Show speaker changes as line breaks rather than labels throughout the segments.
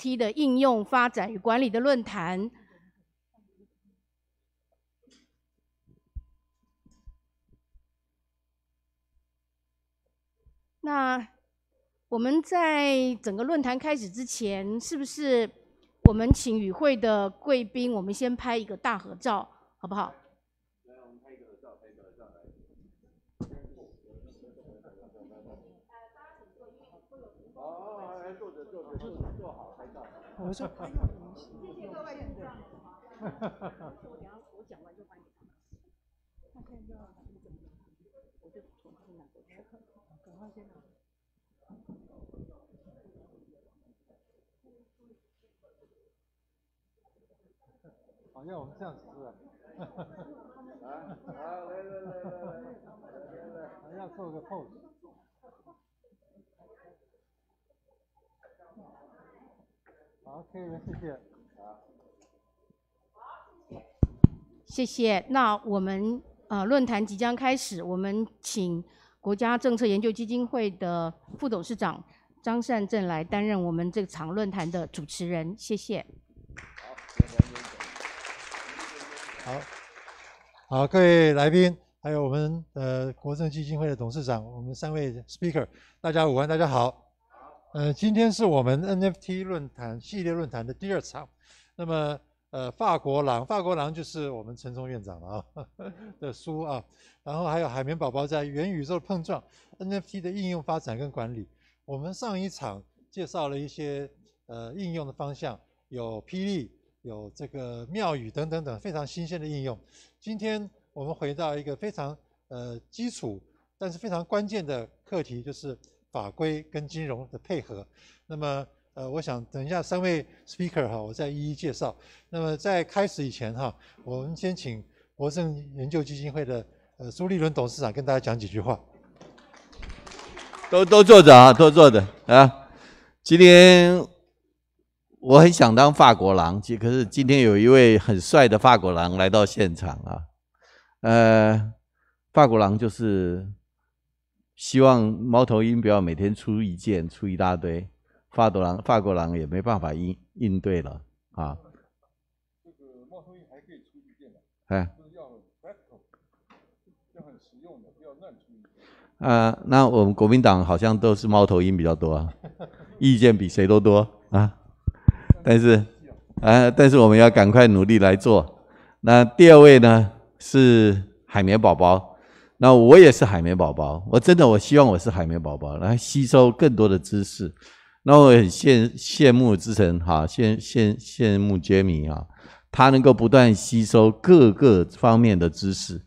T 的应用发展与管
理的论坛。那我们在整个论坛开始之前，是不是我们请与会的贵宾，我们先拍一个大合照，好不好？我说，谢谢各位领导。我等我讲完就把你删了。那看到你怎么了？我就重新来。吃饭，赶快先吃。啊，要我们这样吃啊？哈哈来来来来来来来，要做个 pose。好，谢谢，谢谢。谢谢。那我们呃，论坛即将开始，我们请国家政策研究基金会的副董事长张善政来担任我们这场论坛的主持人。谢谢。
好，谢谢。好好，各位来宾，还有我们呃国政基金会的董事长，我们三位 speaker，大家午安，大家好。呃，今天是我们 NFT 论坛系列论坛的第二场。那么，呃，法国狼，法国狼就是我们陈松院长啊 的书啊。然后还有海绵宝宝在元宇宙碰撞 NFT 的应用发展跟管理。我们上一场介绍了一些呃应用的方向，有霹雳，有这个妙语等等等非常新鲜的应用。今天我们回到一个非常呃基础，但是非常关键的课题，就是。法规跟金融的配合，那么呃，我想等一下三位 speaker 哈，我再一一介绍。那么在开始以前哈，我们先请国盛研究基金会的呃朱立伦董事长跟大家讲几句话。
都都坐着啊，都坐着啊。今天我很想当法国郎，可是今天有一位很帅的法国郎来到现场啊。呃，法国郎就是。希望猫头鹰不要每天出意见出一大堆，法国狼法国狼也没办法应应对了啊。这个猫头鹰还可以出一件的，
就要 p r a c t i c
a 很实用的，不要乱出。啊，那我们国民党好像都是猫头鹰比较多啊，意见比谁都多啊。但是啊，但是我们要赶快努力来做。那第二位呢是海绵宝宝。那我也是海绵宝宝，我真的我希望我是海绵宝宝，来吸收更多的知识。那我很羡羡慕之神哈，羡羡羡慕杰米啊，他能够不断吸收各个方面的知识。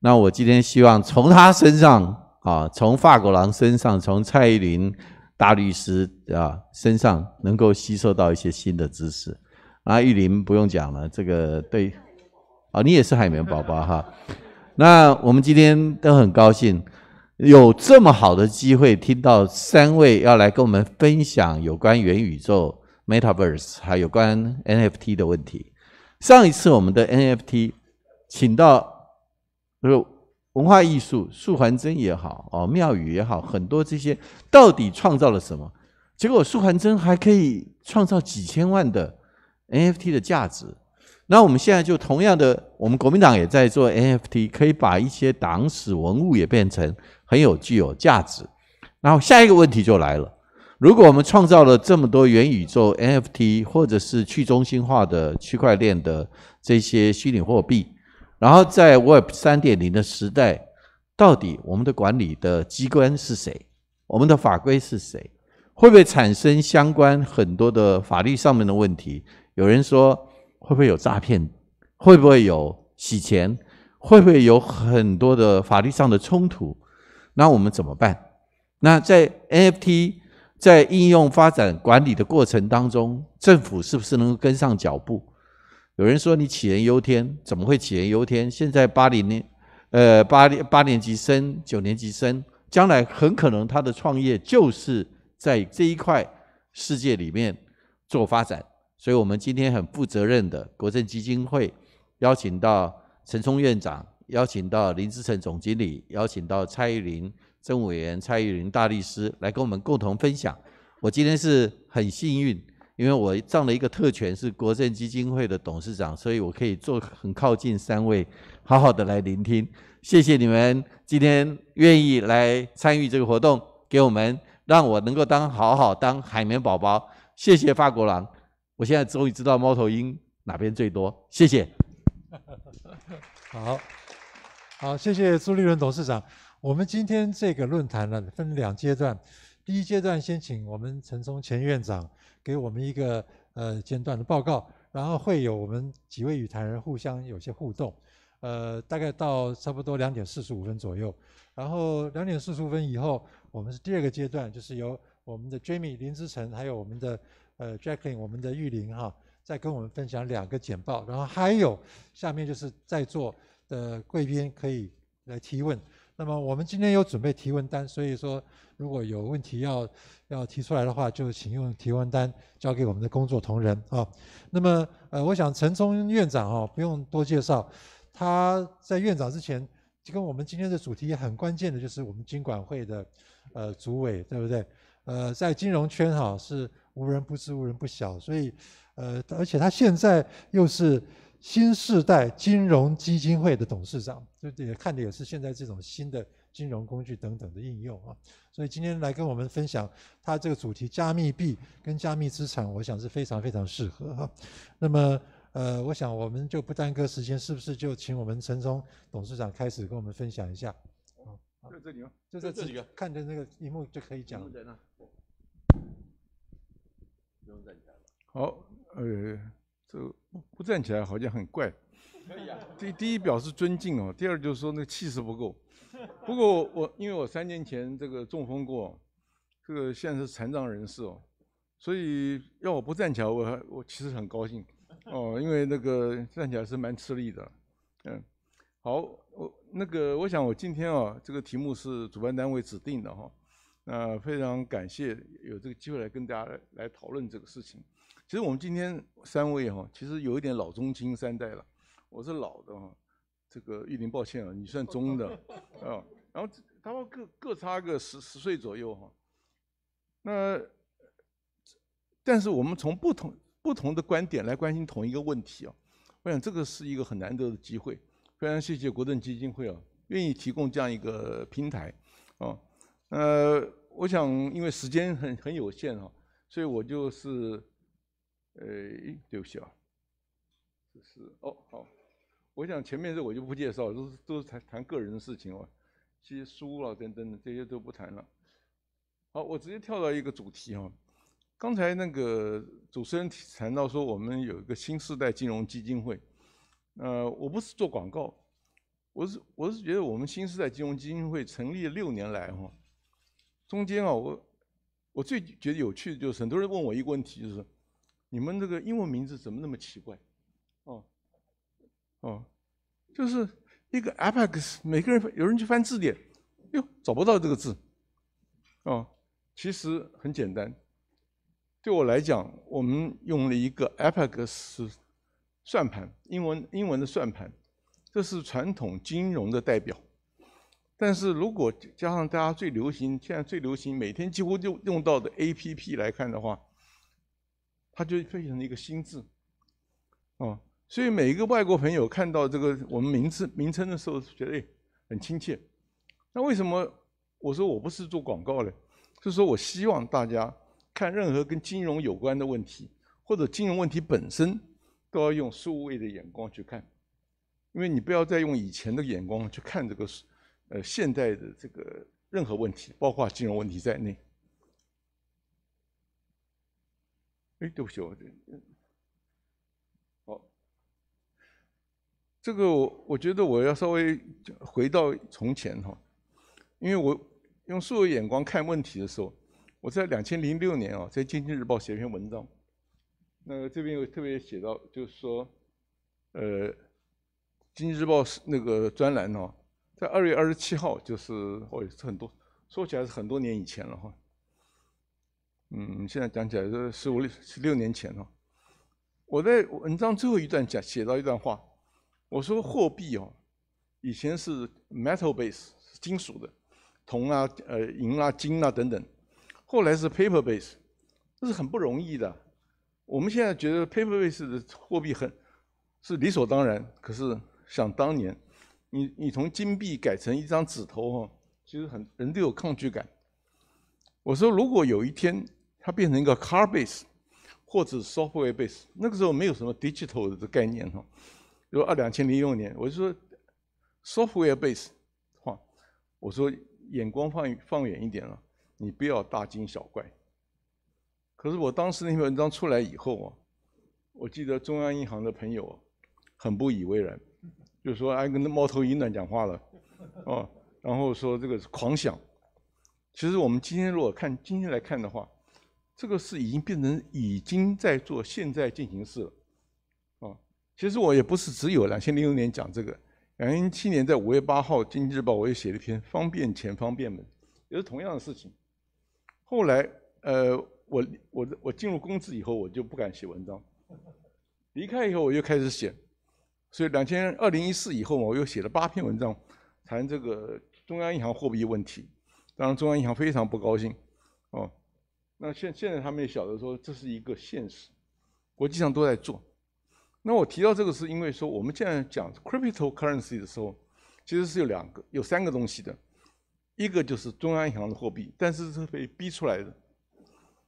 那我今天希望从他身上啊，从发国狼身上，从蔡依林大律师啊身上，能够吸收到一些新的知识。啊，玉林不用讲了，这个对啊，你也是海绵宝宝哈。那我们今天都很高兴，有这么好的机会，听到三位要来跟我们分享有关元宇宙 （metaverse） 还有关 NFT 的问题。上一次我们的 NFT 请到就是文化艺术，素环真也好，哦，妙宇也好，很多这些到底创造了什么？结果素环真还可以创造几千万的 NFT 的价值。那我们现在就同样的，我们国民党也在做 NFT，可以把一些党史文物也变成很有具有价值。然后下一个问题就来了：如果我们创造了这么多元宇宙 NFT，或者是去中心化的区块链的这些虚拟货币，然后在 Web 三点零的时代，到底我们的管理的机关是谁？我们的法规是谁？会不会产生相关很多的法律上面的问题？有人说。会不会有诈骗？会不会有洗钱？会不会有很多的法律上的冲突？那我们怎么办？那在 NFT 在应用发展管理的过程当中，政府是不是能够跟上脚步？有人说你杞人忧天，怎么会杞人忧天？现在八零年，呃，八八年级生、九年级生，将来很可能他的创业就是在这一块世界里面做发展。所以，我们今天很负责任的国政基金会邀请到陈冲院长，邀请到林志成总经理，邀请到蔡依林真委员、蔡依林大律师来跟我们共同分享。我今天是很幸运，因为我仗了一个特权，是国政基金会的董事长，所以我可以坐很靠近三位，好好的来聆听。谢谢你们今天愿意来参与这个活动，给我们让我能够当好好当海绵宝宝。谢谢法国狼。我现在终于知道猫头鹰哪边最多，谢谢。
好，好，谢谢朱立伦董事长。我们今天这个论坛呢，分两阶段。第一阶段先请我们陈松前院长给我们一个呃简短的报告，然后会有我们几位与谈人互相有些互动。呃，大概到差不多两点四十五分左右。然后两点四十五分以后，我们是第二个阶段，就是由我们的 Jimmy 林志晨还有我们的。呃 j a c k l i n 我们的玉玲哈，再跟我们分享两个简报，然后还有下面就是在座的贵宾可以来提问。那么我们今天有准备提问单，所以说如果有问题要要提出来的话，就请用提问单交给我们的工作同仁啊。那么呃，我想陈冲院长哦，不用多介绍，他在院长之前就跟我们今天的主题很关键的，就是我们金管会的呃主委，对不对？呃，在金融圈哈是。无人不知，无人不晓，所以，呃，而且他现在又是新时代金融基金会的董事长，就也看的也是现在这种新的金融工具等等的应用啊。所以今天来跟我们分享他这个主题，加密币跟加密资产，我想是非常非常适合哈。那么，呃，我想我们就不耽搁时间，是不是就请我们陈忠董事长开始跟我们分享一下？哦，就这里吗？就在这里，看着那个荧幕就可以讲
不用站起来。
好，呃，这个不不站起来好像很怪。可以啊。第第一表示尊敬哦，第二就是说那个气势不够。不过我因为我三年前这个中风过，这个现在是残障人士哦，所以要我不站起来，我还我其实很高兴哦，因为那个站起来是蛮吃力的。嗯，好，我那个我想我今天啊，这个题目是主办单位指定的哈。那非常感谢有这个机会来跟大家来讨论这个事情。其实我们今天三位哈，其实有一点老中青三代了。我是老的哈，这个玉林抱歉了，你算中的 啊。然后他们各各差个十十岁左右哈。那但是我们从不同不同的观点来关心同一个问题啊。我想这个是一个很难得的机会，非常谢谢国政基金会啊，愿意提供这样一个平台啊。呃，我想因为时间很很有限哦，所以我就是，呃，对不起啊，是哦好，我想前面这我就不介绍了，都是都是谈谈个人的事情哦，些书啊等等的这些都不谈了，好，我直接跳到一个主题哦，刚才那个主持人谈到说我们有一个新时代金融基金会，呃，我不是做广告，我是我是觉得我们新时代金融基金会成立六年来哦。中间啊，我我最觉得有趣的就是很多人问我一个问题，就是你们这个英文名字怎么那么奇怪？哦哦，就是一个 Apex，每个人有人去翻字典，哟找不到这个字。哦，其实很简单，对我来讲，我们用了一个 Apex 算盘，英文英文的算盘，这是传统金融的代表。但是如果加上大家最流行，现在最流行，每天几乎就用到的 APP 来看的话，它就变成一个新字，啊，所以每一个外国朋友看到这个我们名字名称的时候，觉得哎很亲切。那为什么我说我不是做广告呢？是说我希望大家看任何跟金融有关的问题，或者金融问题本身，都要用数位的眼光去看，因为你不要再用以前的眼光去看这个。呃，现代的这个任何问题，包括金融问题在内。哎，对不起，我这……好，这个我我觉得我要稍微回到从前哈，因为我用数学眼光看问题的时候，我在两千零六年啊，在《经济日报》写一篇文章，那这边有特别写到，就是说，呃，《经济日报》是那个专栏哦。在二月二十七号，就是哦，很多说起来是很多年以前了哈。嗯，现在讲起来是十五六六年前哦。我在文章最后一段讲，写到一段话，我说货币哦，以前是 metal base，金属的，铜啊、呃银啊、金啊等等，后来是 paper base，这是很不容易的。我们现在觉得 paper base 的货币很，是理所当然，可是想当年。你你从金币改成一张纸头哈，其实很人都有抗拒感。我说如果有一天它变成一个 car base 或者 software base，那个时候没有什么 digital 的概念哈，就二两千零六年，我就说 software base，哈，我说眼光放放远一点了，你不要大惊小怪。可是我当时那篇文章出来以后啊，我记得中央银行的朋友很不以为然。就是说，哎，跟那猫头鹰在讲话了，哦，然后说这个是狂想。其实我们今天如果看今天来看的话，这个是已经变成已经在做现在进行式了，哦。其实我也不是只有两千零六年讲这个，然零七年在五月八号，《经济日报》我也写了一篇《方便钱方便门》，也是同样的事情。后来，呃，我我我进入公司以后，我就不敢写文章。离开以后，我又开始写。所以两千二零一四以后嘛，我又写了八篇文章谈这个中央银行货币问题。当然，中央银行非常不高兴，哦，那现现在他们也晓得说这是一个现实，国际上都在做。那我提到这个是因为说，我们现在讲 cryptocurrency 的时候，其实是有两个、有三个东西的，一个就是中央银行的货币，但是是被逼出来的。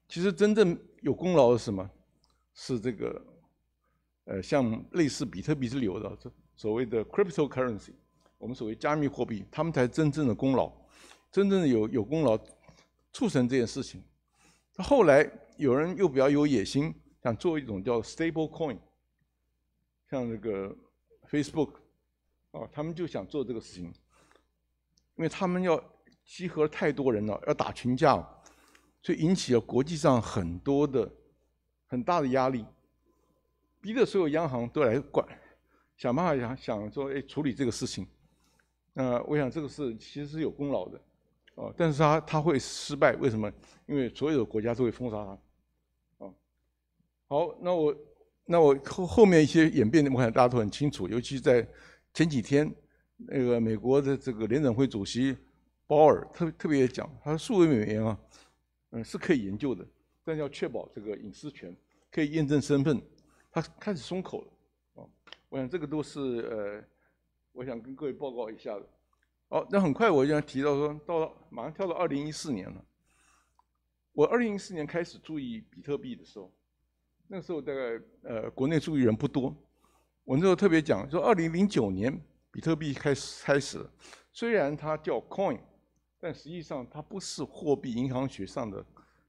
其实真正有功劳是什么？是这个。呃，像类似比特币之流的，这所谓的 crypto currency，我们所谓加密货币，他们才是真正的功劳，真正的有有功劳促成这件事情。后来有人又比较有野心，想做一种叫 stable coin，像那个 Facebook，哦，他们就想做这个事情，因为他们要集合太多人了，要打群架，所以引起了国际上很多的很大的压力。逼得所有央行都来管，想办法想想说哎处理这个事情，那我想这个事其实是有功劳的，哦，但是他他会失败，为什么？因为所有的国家都会封杀他，啊，好，那我那我后后面一些演变，我想大家都很清楚，尤其在前几天，那个美国的这个联准会主席鲍尔特特别讲，他说数位美元啊，嗯是可以研究的，但要确保这个隐私权，可以验证身份。他开始松口了，哦，我想这个都是呃，我想跟各位报告一下的。好，那很快我就要提到说，到了马上跳到二零一四年了。我二零一四年开始注意比特币的时候，那个时候大概呃国内注意人不多。我那时候特别讲说，二零零九年比特币开始开始，虽然它叫 coin，但实际上它不是货币，银行学上的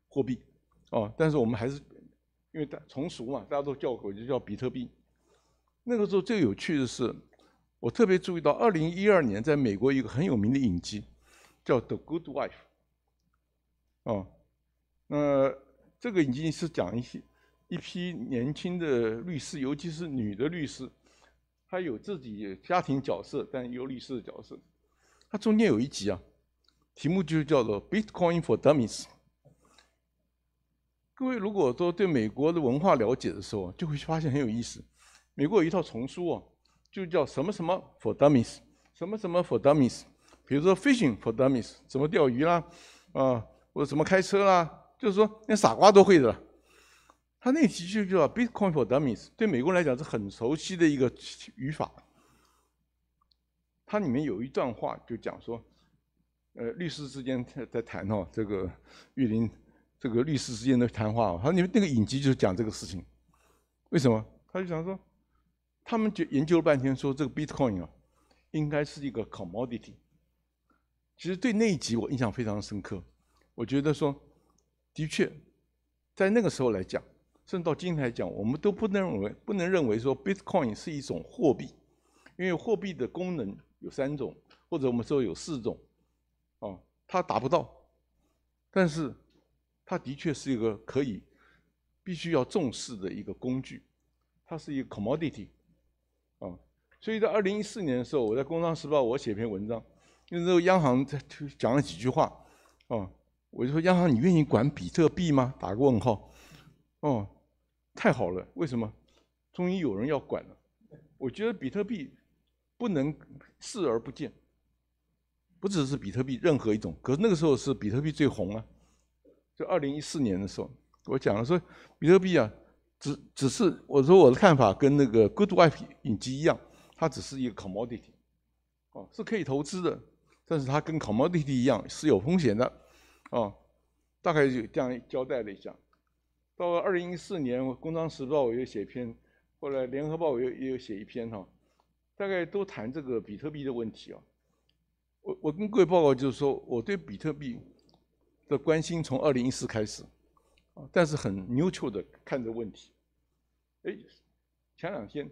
货币。哦，但是我们还是。因为从俗嘛，大家都叫，就叫比特币。那个时候最有趣的是，我特别注意到，二零一二年在美国一个很有名的影集，叫《The Good Wife》。哦，那这个影集是讲一些一批年轻的律师，尤其是女的律师，她有自己家庭角色，但有律师的角色。它中间有一集啊，题目就叫做《Bitcoin for Dummies》。各位如果说对美国的文化了解的时候，就会发现很有意思。美国有一套丛书啊，就叫什么什么 for dummies，什么什么 for dummies，比如说 fishing for dummies，怎么钓鱼啦，啊，或者怎么开车啦，就是说连傻瓜都会的。他那题就叫 bitcoin for dummies，对美国人来讲是很熟悉的一个语法。它里面有一段话就讲说，呃，律师之间在在谈哦，这个玉林。这个律师之间的谈话，他说你们那个影集就是讲这个事情，为什么？他就讲说，他们就研究了半天，说这个 Bitcoin 啊，应该是一个 commodity。其实对那一集我印象非常深刻，我觉得说，的确，在那个时候来讲，甚至到今天来讲，我们都不能认为不能认为说 Bitcoin 是一种货币，因为货币的功能有三种，或者我们说有四种，哦，它达不到，但是。它的确是一个可以必须要重视的一个工具，它是一个 commodity，啊，所以在二零一四年的时候，我在《工商时报》我写篇文章，那时候央行在就讲了几句话，啊，我就说央行你愿意管比特币吗？打个问号，哦，太好了，为什么？终于有人要管了。我觉得比特币不能视而不见，不只是比特币任何一种，可是那个时候是比特币最红啊。就二零一四年的时候，我讲了说，比特币啊，只只是我说我的看法跟那个 g o o d Wife 影集一样，它只是一个 commodity，哦是可以投资的，但是它跟 commodity 一样是有风险的，啊，大概就这样交代了一下。到了二零一四年，我《工商时报》我又写一篇，后来《联合报》我又也有写一篇哈，大概都谈这个比特币的问题啊。我我跟各位报告就是说，我对比特币。的关心从二零一四开始，啊，但是很 neutral 的看这问题，哎，前两天，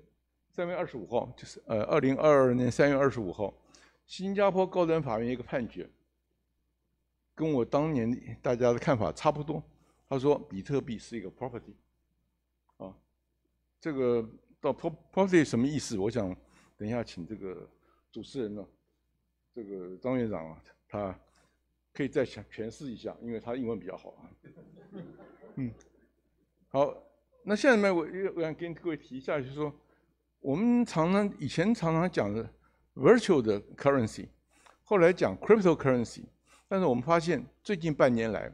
三月二十五号，就是呃二零二二年三月二十五号，新加坡高等法院一个判决，跟我当年大家的看法差不多。他说比特币是一个 property，啊，这个到 property 什么意思？我想等一下请这个主持人呢，这个张院长啊，他。可以再诠诠释一下，因为他英文比较好啊。嗯，好，那下面我我想跟各位提一下，就是说，我们常常以前常常讲的 virtual 的 currency，后来讲 crypto currency，但是我们发现最近半年来，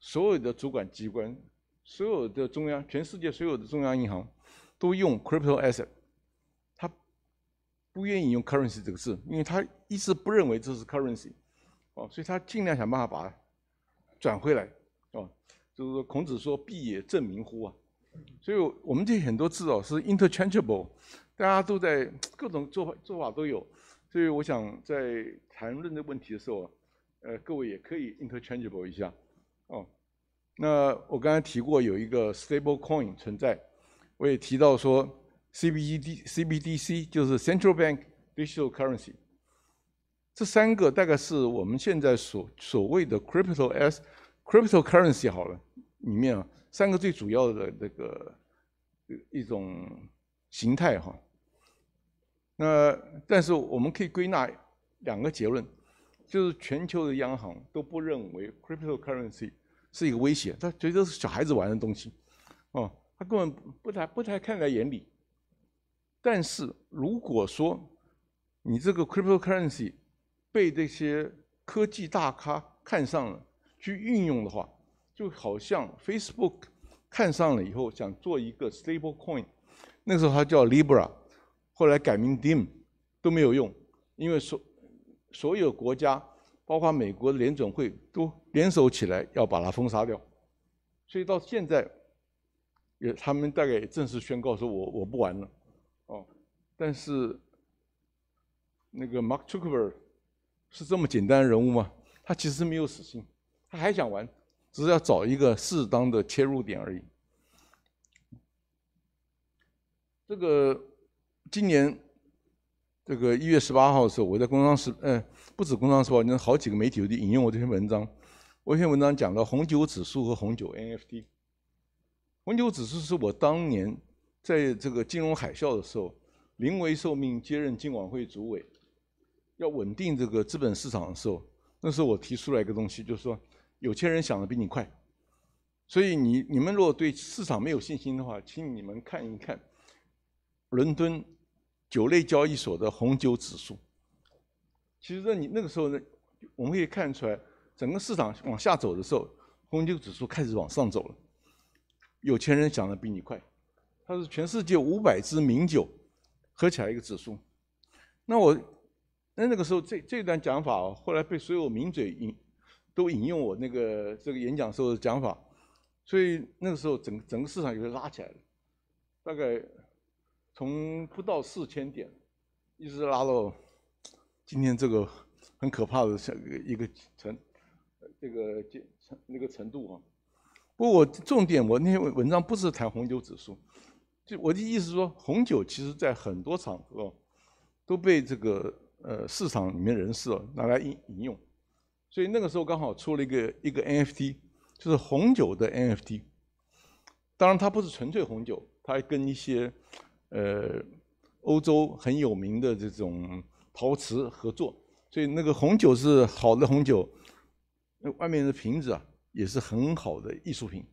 所有的主管机关，所有的中央，全世界所有的中央银行，都用 crypto asset，他不愿意用 currency 这个字，因为他一直不认为这是 currency。哦，所以他尽量想办法把它转回来，哦，就是说孔子说“必也正名乎”啊，所以我们这很多字哦是 interchangeable，大家都在各种做法做法都有，所以我想在谈论这问题的时候，呃，各位也可以 interchangeable 一下，哦，那我刚才提过有一个 stable coin 存在，我也提到说 CBDC CBDC 就是 central bank digital currency。这三个大概是我们现在所所谓的 cryptocurrency，好了，里面啊三个最主要的那个一种形态哈。那但是我们可以归纳两个结论，就是全球的央行都不认为 cryptocurrency 是一个威胁，他觉得是小孩子玩的东西，哦，他根本不太不太看在眼里。但是如果说你这个 cryptocurrency 被这些科技大咖看上了，去运用的话，就好像 Facebook 看上了以后，想做一个 stable coin，那时候它叫 Libra，后来改名 Diem，都没有用，因为所所有国家，包括美国的联总会都联手起来要把它封杀掉，所以到现在，也他们大概也正式宣告说，我我不玩了，哦，但是那个 Mark Zuckerberg。是这么简单的人物吗？他其实没有死心，他还想玩，只是要找一个适当的切入点而已。这个今年这个一月十八号的时候，我在工商时，呃，不止工商时报，你好几个媒体都引用我这篇文章。我一篇文章讲到红酒指数和红酒 NFT。红酒指数是我当年在这个金融海啸的时候，临危受命接任金管会主委。要稳定这个资本市场的时候，那时候我提出来一个东西，就是说，有钱人想的比你快，所以你你们如果对市场没有信心的话，请你们看一看，伦敦酒类交易所的红酒指数。其实在你那个时候呢，我们可以看出来，整个市场往下走的时候，红酒指数开始往上走了。有钱人想的比你快，它是全世界五百支名酒合起来一个指数，那我。那那个时候，这这段讲法后来被所有名嘴引都引用，我那个这个演讲时候的讲法，所以那个时候整整个市场就拉起来了，大概从不到四千点，一直拉到今天这个很可怕的一个一个程，这个程那个程度啊。不过我重点，我那篇文章不是谈红酒指数，就我的意思说，红酒其实在很多场合都被这个。呃，市场里面人士哦拿来饮饮用，所以那个时候刚好出了一个一个 NFT，就是红酒的 NFT。当然，它不是纯粹红酒，它还跟一些呃欧洲很有名的这种陶瓷合作，所以那个红酒是好的红酒，那外面的瓶子啊也是很好的艺术品，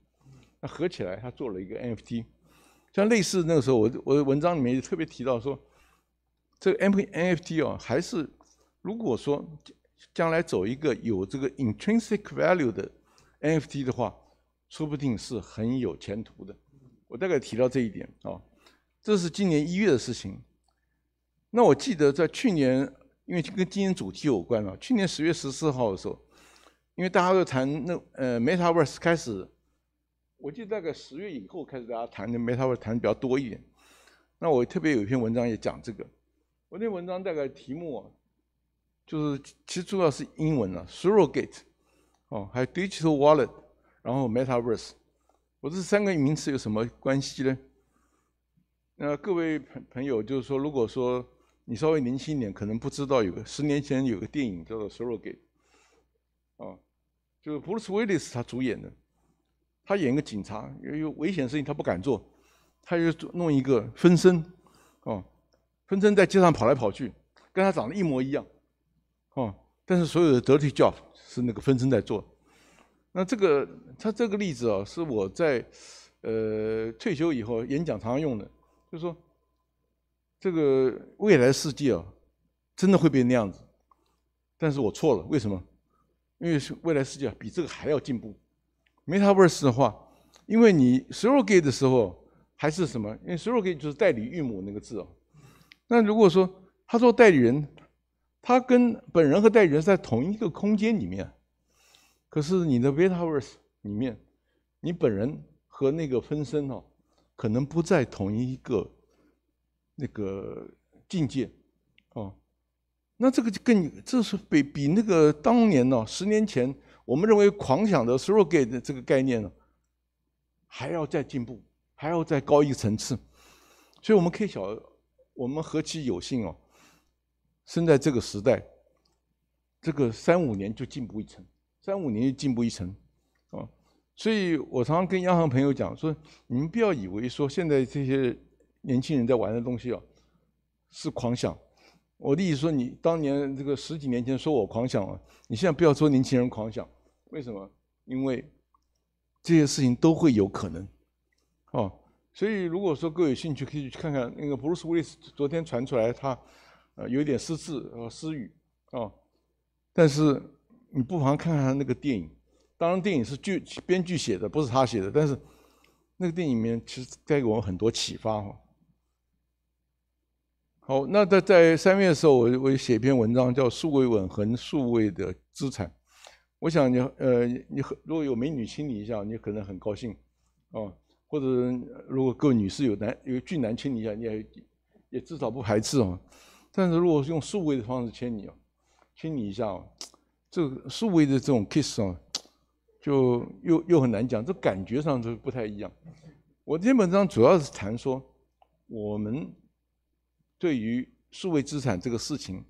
那合起来它做了一个 NFT。像类似那个时候，我我的文章里面就特别提到说。这个 NFT 哦，还是如果说将来走一个有这个 intrinsic value 的 NFT 的话，说不定是很有前途的。我大概提到这一点啊，这是今年一月的事情。那我记得在去年，因为跟今年主题有关啊，去年十月十四号的时候，因为大家都谈那呃 Metaverse 开始，我记得大概十月以后开始大家谈的 Metaverse 谈的比较多一点。那我特别有一篇文章也讲这个。我那文章大概题目啊，就是其实主要是英文啊 s u r r o g a t e 哦，还有 “digital wallet”，然后 “metaverse”。我这三个名词有什么关系呢？那各位朋朋友，就是说，如果说你稍微年轻一点，可能不知道有个十年前有个电影叫做 “surrogate”，啊，就是布鲁斯·威利斯他主演的，他演一个警察，因为危险事情他不敢做，他就弄一个分身，哦。分身在街上跑来跑去，跟他长得一模一样，哦，但是所有的 dirty job 是那个分身在做。那这个他这个例子啊，是我在呃退休以后演讲常用的，就是说这个未来世界啊，真的会变那样子。但是我错了，为什么？因为未来世界比这个还要进步。Metaverse 的话，因为你 surrogate 的时候还是什么？因为 surrogate 就是代理韵母那个字哦。那如果说他做代理人，他跟本人和代理人是在同一个空间里面，可是你的 MetaVerse 里面，你本人和那个分身哦，可能不在同一个那个境界，哦，那这个就更这是比比那个当年呢，十年前我们认为狂想的 Surrogate 这个概念呢，还要再进步，还要再高一层次，所以我们可以小。我们何其有幸哦，生在这个时代，这个三五年就进步一层，三五年就进步一层，啊，所以我常常跟央行朋友讲说，你们不要以为说现在这些年轻人在玩的东西哦，是狂想。我的意思说，你当年这个十几年前说我狂想啊，你现在不要说年轻人狂想，为什么？因为这些事情都会有可能，哦。所以，如果说各位有兴趣，可以去看看那个 w 鲁斯·威利斯昨天传出来，他呃有点失智，呃失语，哦，但是你不妨看看那个电影。当然，电影是剧编剧写的，不是他写的。但是那个电影里面其实带给我们很多启发。好，那在在三月的时候，我我写一篇文章叫《数位吻痕：数位的资产》。我想你呃，你如果有美女亲你一下，你可能很高兴，哦。或者如果各位女士有男有俊男亲你一下，你也也至少不排斥哦。但是如果是用数位的方式亲你哦，亲你一下哦，这个数位的这种 kiss 哦，就又又很难讲，这感觉上就不太一样。我这篇本章主要是谈说，我们对于数位资产这个事情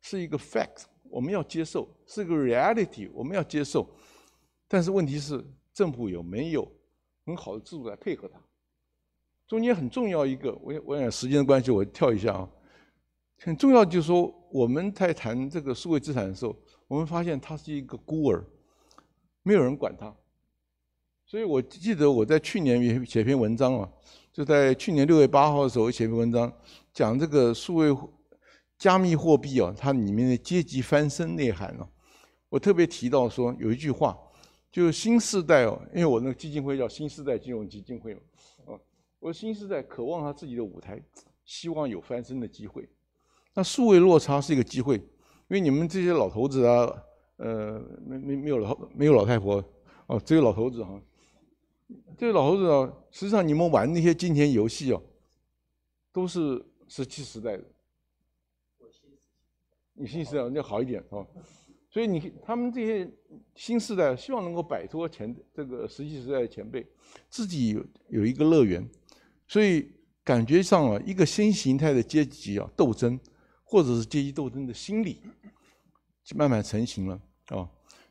是一个 fact，我们要接受，是个 reality，我们要接受。但是问题是政府有没有？很好的制度来配合它，中间很重要一个，我我想时间的关系，我跳一下啊。很重要就是说，我们在谈这个数位资产的时候，我们发现它是一个孤儿，没有人管它。所以我记得我在去年也写篇文章啊，就在去年六月八号的时候写篇文章，讲这个数位加密货币啊，它里面的阶级翻身内涵啊，我特别提到说有一句话。就是新时代哦，因为我那个基金会叫新时代金融基金会，嘛，啊，我新时代渴望他自己的舞台，希望有翻身的机会。那数位落差是一个机会，因为你们这些老头子啊，呃，没没没有老没有老太婆哦，只有老头子哈，这老头子啊，实际上你们玩那些金钱游戏哦，都是十七时代的，你新时代要好一点啊。所以你他们这些新时代希望能够摆脱前这个实际时代的前辈，自己有有一个乐园，所以感觉上啊，一个新形态的阶级啊斗争，或者是阶级斗争的心理，慢慢成型了啊。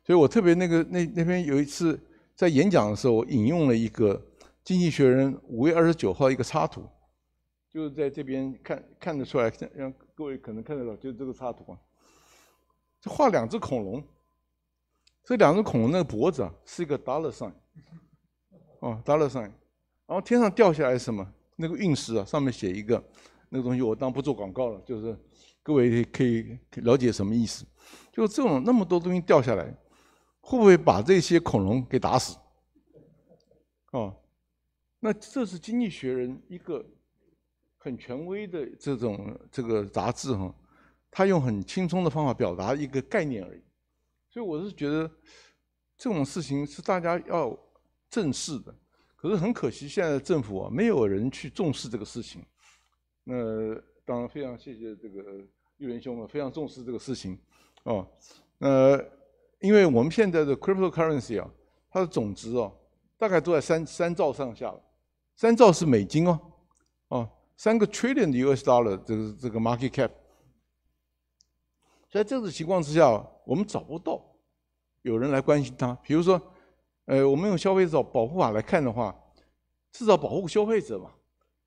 所以我特别那个那那边有一次在演讲的时候，我引用了一个《经济学人》五月二十九号一个插图，就是在这边看看得出来，让各位可能看得到，就这个插图啊。画两只恐龙，这两只恐龙那个脖子啊是一个 dollar sign，哦 dollar sign，然后天上掉下来什么那个陨石啊，上面写一个那个东西，我当不做广告了，就是各位可以了解什么意思，就这种那么多东西掉下来，会不会把这些恐龙给打死？哦，那这是《经济学人》一个很权威的这种这个杂志哈。他用很轻松的方法表达一个概念而已，所以我是觉得这种事情是大家要正视的。可是很可惜，现在的政府啊，没有人去重视这个事情。那当然非常谢谢这个玉人兄啊，非常重视这个事情。哦，呃，因为我们现在的 cryptocurrency 啊，它的总值啊，大概都在三三兆上下了。三兆是美金哦，哦，三个 trillion US dollar 这个这个 market cap。在这种情况之下，我们找不到有人来关心他。比如说，呃，我们用消费者保护法来看的话，至少保护消费者嘛。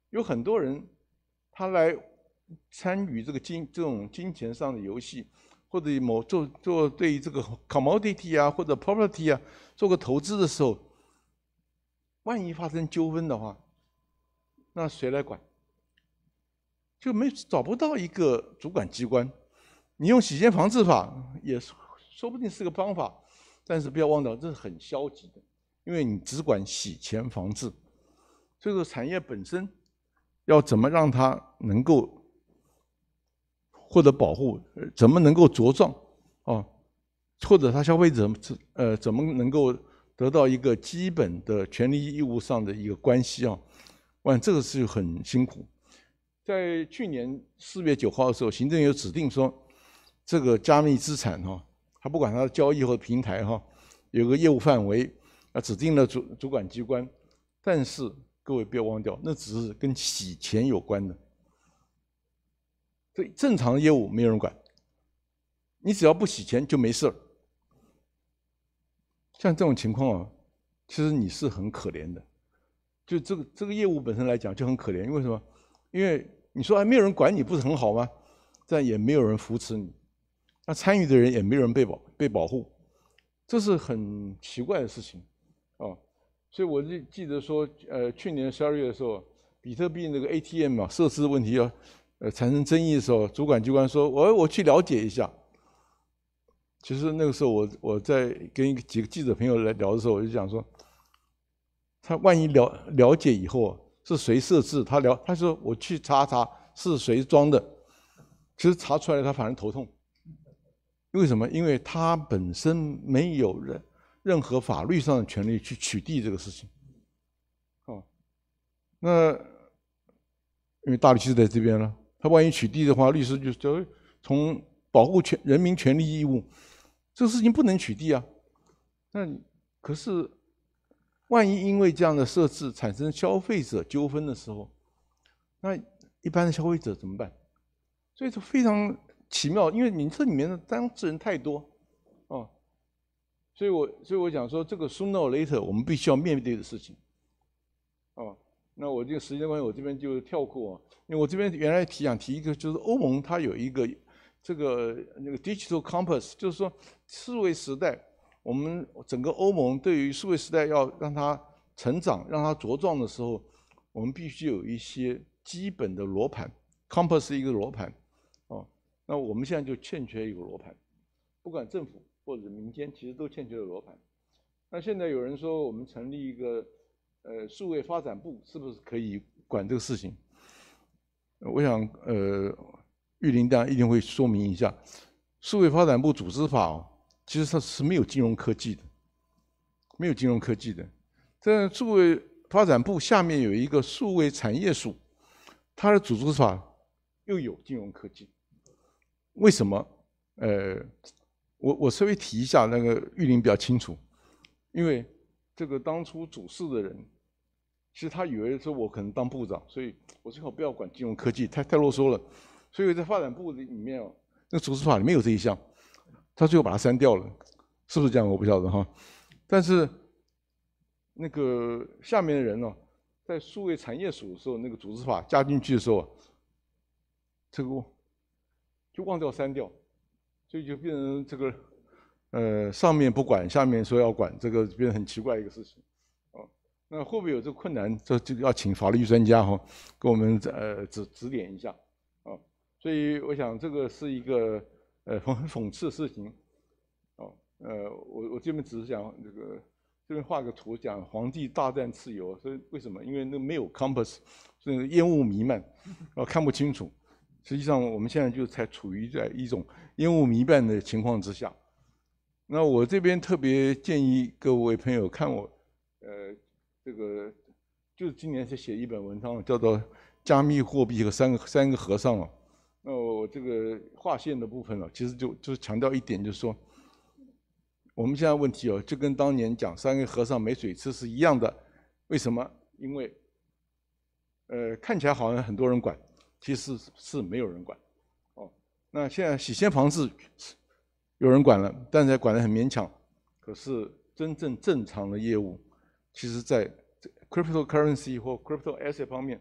有很多人他来参与这个金这种金钱上的游戏，或者某做做对这个 commodity 啊或者 property 啊做个投资的时候，万一发生纠纷的话，那谁来管？就没找不到一个主管机关。你用洗钱防治法也说不定是个方法，但是不要忘掉，这是很消极的，因为你只管洗钱防治，这个产业本身要怎么让它能够获得保护，怎么能够茁壮啊？或者它消费者呃怎么能够得到一个基本的权利义务上的一个关系啊？我这个是很辛苦。在去年四月九号的时候，行政有指定说。这个加密资产哈，它不管它的交易或平台哈，有个业务范围，啊，指定了主主管机关，但是各位不要忘掉，那只是跟洗钱有关的，所以正常的业务没有人管，你只要不洗钱就没事儿。像这种情况啊，其实你是很可怜的，就这个这个业务本身来讲就很可怜，因为什么？因为你说哎，没有人管你不是很好吗？但也没有人扶持你。那参与的人也没有人被保被保护，这是很奇怪的事情，哦，所以我就记得说，呃，去年十二月的时候，比特币那个 ATM 嘛，设置问题要，呃，产生争议的时候，主管机关说，我我去了解一下。其实那个时候，我我在跟几个记者朋友来聊的时候，我就讲说，他万一了了解以后是谁设置，他聊，他说我去查查是谁装的，其实查出来他反正头痛。为什么？因为他本身没有任任何法律上的权利去取缔这个事情，哦，那因为大律师在这边了，他万一取缔的话，律师就是从保护权人民权利义务，这个事情不能取缔啊。那可是，万一因为这样的设置产生消费者纠纷的时候，那一般的消费者怎么办？所以说非常。奇妙，因为你这里面的当事人太多，哦，所以我所以我讲说这个 sooner or later，我们必须要面对的事情，哦，那我这个时间关系，我这边就跳过。因为我这边原来提想提一个，就是欧盟它有一个这个那个 digital compass，就是说，智位时代，我们整个欧盟对于智位时代要让它成长、让它茁壮的时候，我们必须有一些基本的罗盘 compass，是一个罗盘。那我们现在就欠缺一个罗盘，不管政府或者民间，其实都欠缺了罗盘。那现在有人说我们成立一个呃数位发展部，是不是可以管这个事情？我想呃，玉林大一定会说明一下，数位发展部组织法其实它是没有金融科技的，没有金融科技的。但数位发展部下面有一个数位产业署，它的组织法又有金融科技。为什么？呃，我我稍微提一下，那个玉林比较清楚，因为这个当初主事的人，其实他以为说我可能当部长，所以我最好不要管金融科技，太太啰嗦了。所以在发展部里面，那个组织法里面有这一项，他最后把它删掉了，是不是这样？我不晓得哈。但是那个下面的人呢，在数位产业署的时候，那个组织法加进去的时候，这个。就忘掉删掉，所以就变成这个，呃，上面不管，下面说要管，这个变得很奇怪一个事情，啊，那会不会有这困难？这就要请法律专家哈，给我们呃指指点一下，啊，所以我想这个是一个呃很讽刺的事情，哦，呃，我我这边只是讲这个，这边画个图讲皇帝大战蚩尤，所以为什么？因为那没有 compass，所以烟雾弥漫，啊，看不清楚。实际上，我们现在就才处于在一种烟雾弥漫的情况之下。那我这边特别建议各位朋友看我，呃，这个就是今年是写一本文章了，叫做《加密货币和三个三个和尚》了。那我这个划线的部分呢，其实就就是强调一点，就是说，我们现在问题哦，就跟当年讲三个和尚没水吃是一样的。为什么？因为，呃，看起来好像很多人管。其实是没有人管，哦，那现在洗钱房子有人管了，但是管得很勉强。可是真正正常的业务，其实在 cryptocurrency 或 c r y p t o a s s e t y 方面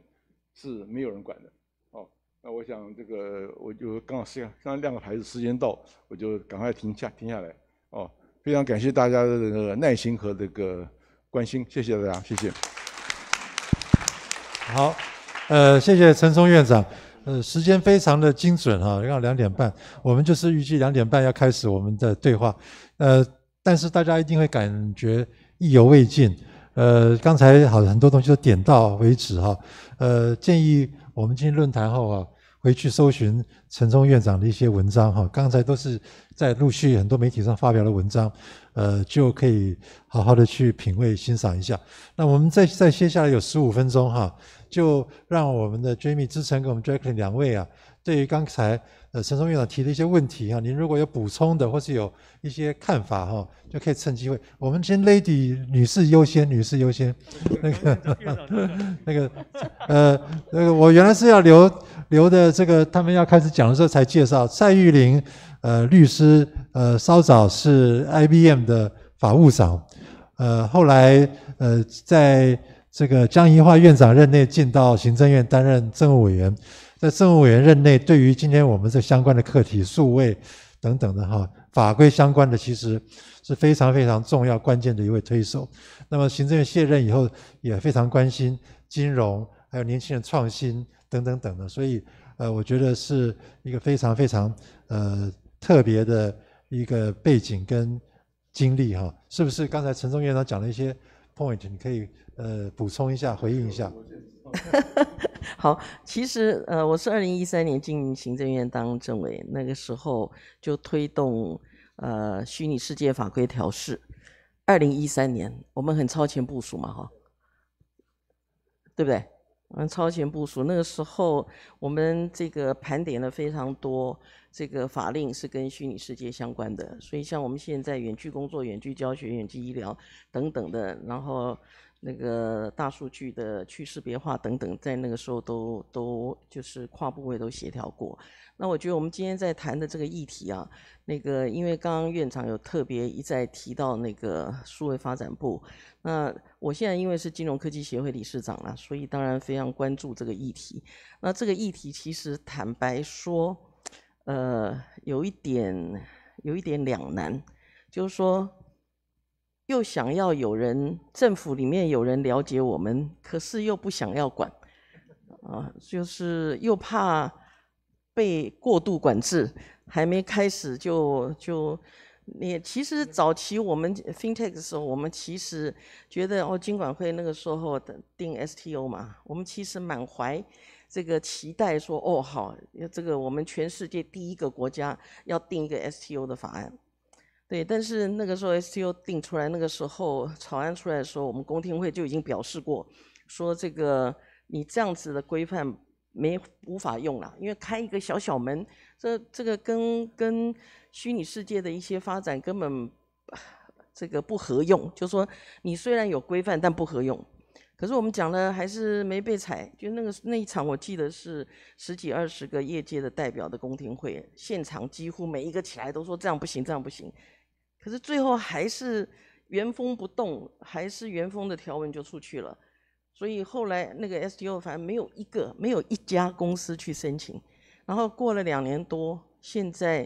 是没有人管的，哦。那我想这个我就刚好刚刚亮个牌子，时间到，我就赶快停下停下来。哦，非常感谢大家的这个耐心和这个关心，谢谢大家，谢谢。
好。呃，谢谢陈松院长。呃，时间非常的精准哈，刚好两点半，我们就是预计两点半要开始我们的对话。呃，但是大家一定会感觉意犹未尽。呃，刚才好很多东西都点到为止哈。呃，建议我们进论坛后啊，回去搜寻陈松院长的一些文章哈。刚才都是在陆续很多媒体上发表的文章，呃，就可以好好的去品味欣赏一下。那我们再再接下来有十五分钟哈。就让我们的 j a m i e 之深跟我们 j a c k l i n 两位啊，对于刚才呃陈松院长提的一些问题啊，您如果有补充的或是有一些看法哈，就可以趁机会。我们先 Lady 女士优先，女士优先。那个那个呃那个 我原来是要留留的，这个他们要开始讲的时候才介绍。蔡玉玲呃律师呃稍早是 IBM 的法务长，呃后来呃在。这个江宜桦院长任内进到行政院担任政务委员，在政务委员任内，对于今天我们这相关的课题、数位等等的哈法规相关的，其实是非常非常重要关键的一位推手。那么行政院卸任以后，也非常关心金融还有年轻人创新等等等的，所以呃，我觉得是一个非常非常呃特别的一个背景跟经历哈。是不是刚才陈忠院长讲了一些 point？你可以。呃，补充一下，回应一下。
好，其实呃，我是二零一三年进行政院当政委，那个时候就推动呃虚拟世界法规调试。二零一三年，我们很超前部署嘛，哈，对不对？我们超前部署。那个时候我们这个盘点了非常多这个法令是跟虚拟世界相关的，所以像我们现在远距工作、远距教学、远距医疗等等的，然后。那个大数据的去识别化等等，在那个时候都都就是跨部位都协调过。那我觉得我们今天在谈的这个议题啊，那个因为刚刚院长有特别一再提到那个数位发展部，那我现在因为是金融科技协会理事长了，所以当然非常关注这个议题。那这个议题其实坦白说，呃，有一点有一点两难，就是说。又想要有人政府里面有人了解我们，可是又不想要管，啊，就是又怕被过度管制，还没开始就就你其实早期我们 FinTech 的时候，我们其实觉得哦，金管会那个时候定 STO 嘛，我们其实满怀这个期待说哦好，这个我们全世界第一个国家要定一个 STO 的法案。对，但是那个时候 S U 定出来，那个时候草案出来的时候，我们公听会就已经表示过，说这个你这样子的规范没无法用了，因为开一个小小门，这这个跟跟虚拟世界的一些发展根本这个不合用，就说你虽然有规范，但不合用。可是我们讲了还是没被采，就那个那一场，我记得是十几二十个业界的代表的公听会，现场几乎每一个起来都说这样不行，这样不行。可是最后还是原封不动，还是原封的条文就出去了。所以后来那个 STO 反正没有一个，没有一家公司去申请。然后过了两年多，现在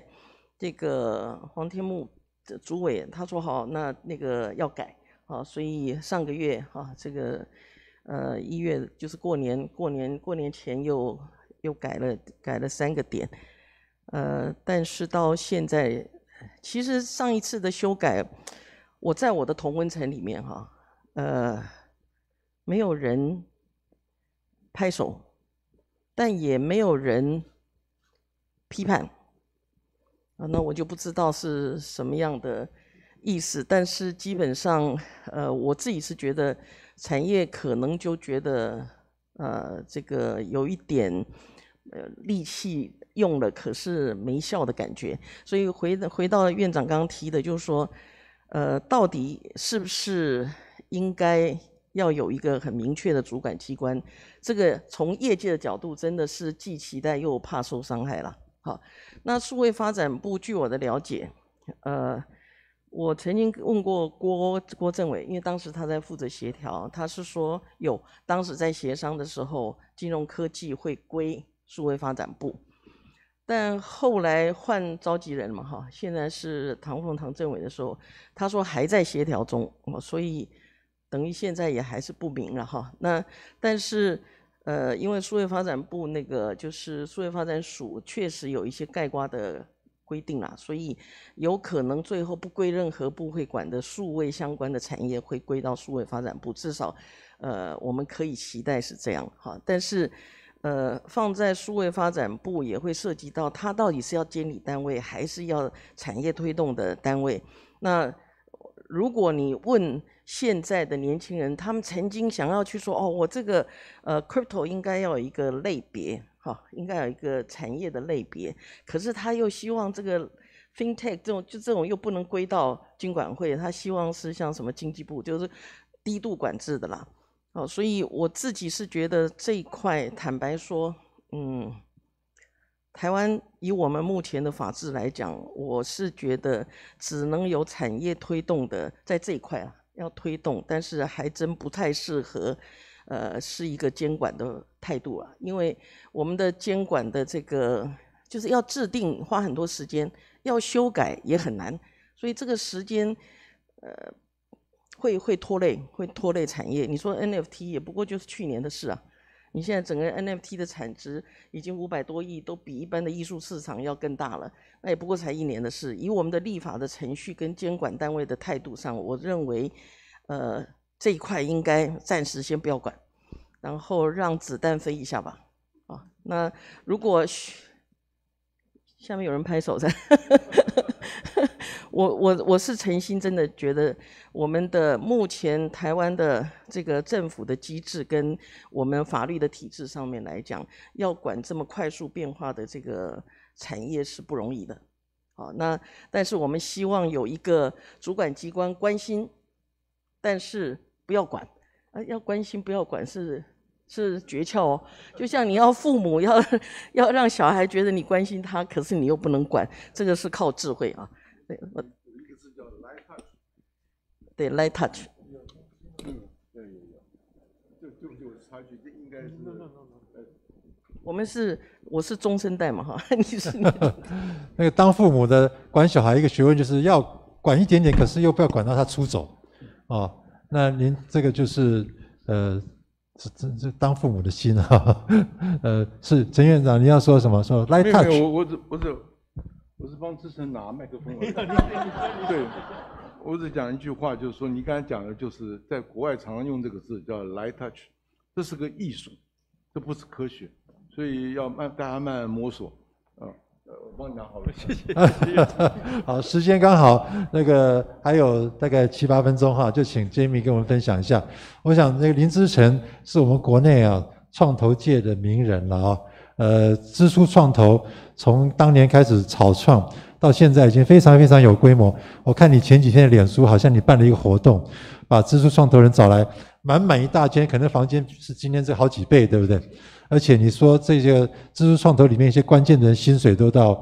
这个黄天木的主委他说好，那那个要改，啊，所以上个月啊，这个呃一月就是过年，过年过年前又又改了，改了三个点，呃，但是到现在。其实上一次的修改，我在我的同温层里面哈，呃，没有人拍手，但也没有人批判啊，那我就不知道是什么样的意思。但是基本上，呃，我自己是觉得产业可能就觉得，呃，这个有一点。呃，力气用了可是没效的感觉，所以回回到院长刚刚提的，就是说，呃，到底是不是应该要有一个很明确的主管机关？这个从业界的角度，真的是既期待又怕受伤害了。好，那数位发展部，据我的了解，呃，我曾经问过郭郭政委，因为当时他在负责协调，他是说有，当时在协商的时候，金融科技会归。数位发展部，但后来换召集人了嘛，哈，现在是唐凤唐政委的时候，他说还在协调中，哦，所以等于现在也还是不明了，哈。那但是，呃，因为数位发展部那个就是数位发展署确实有一些盖瓜的规定啦，所以有可能最后不归任何部会管的数位相关的产业会归到数位发展部，至少，呃，我们可以期待是这样，哈。但是。呃，放在数位发展部也会涉及到，它到底是要监理单位，还是要产业推动的单位？那如果你问现在的年轻人，他们曾经想要去说，哦，我这个呃，crypto 应该要有一个类别，哈，应该有一个产业的类别。可是他又希望这个 FinTech 这种就这种又不能归到经管会，他希望是像什么经济部，就是低度管制的啦。哦，所以我自己是觉得这一块，坦白说，嗯，台湾以我们目前的法制来讲，我是觉得只能由产业推动的，在这一块啊，要推动，但是还真不太适合，呃，是一个监管的态度啊，因为我们的监管的这个就是要制定，花很多时间，要修改也很难，所以这个时间，呃。会会拖累，会拖累产业。你说 NFT 也不过就是去年的事啊，你现在整个 NFT 的产值已经五百多亿，都比一般的艺术市场要更大了，那也不过才一年的事。以我们的立法的程序跟监管单位的态度上，我认为，呃，这一块应该暂时先不要管，然后让子弹飞一下吧。啊，那如果下面有人拍手在，我我我是诚心真的觉得，我们的目前台湾的这个政府的机制跟我们法律的体制上面来讲，要管这么快速变化的这个产业是不容易的。好，那但是我们希望有一个主管机关关心，但是不要管。啊，要关心不要管是是诀窍哦。就像你要父母要 要让小孩觉得你关心他，可是你又不能管，这个是靠智慧啊。对，我有一
个字叫 “light touch”。
对，“light touch”。
嗯，对对对，
就就就差距这应该。是。我们是，我是中生代嘛哈，你是。
那个当父母的管小孩，一个学问就是要管一点点，可是又不要管到他出走。哦，那您这个就是呃，这这这当父母的心啊，呃，是陈院长，你要说什么？说 “light touch”。没有，
我我我只。我是帮志成拿麦克风了，对，我只讲一句话，就是说你刚才讲的，就是在国外常用这个字叫来 c 去，这是个艺术，这不是科学，所以要慢，大家慢慢摸索，啊，呃，我帮你拿好了，谢谢。
好，时间刚好，那个还有大概七八分钟哈，就请 Jamie 跟我们分享一下。我想那个林志成是我们国内啊创投界的名人了啊。呃，支出创投从当年开始草创，到现在已经非常非常有规模。我看你前几天的脸书好像你办了一个活动，把支出创投人找来，满满一大间，可能房间是今天这好几倍，对不对？而且你说这些支出创投里面一些关键的人，薪水都到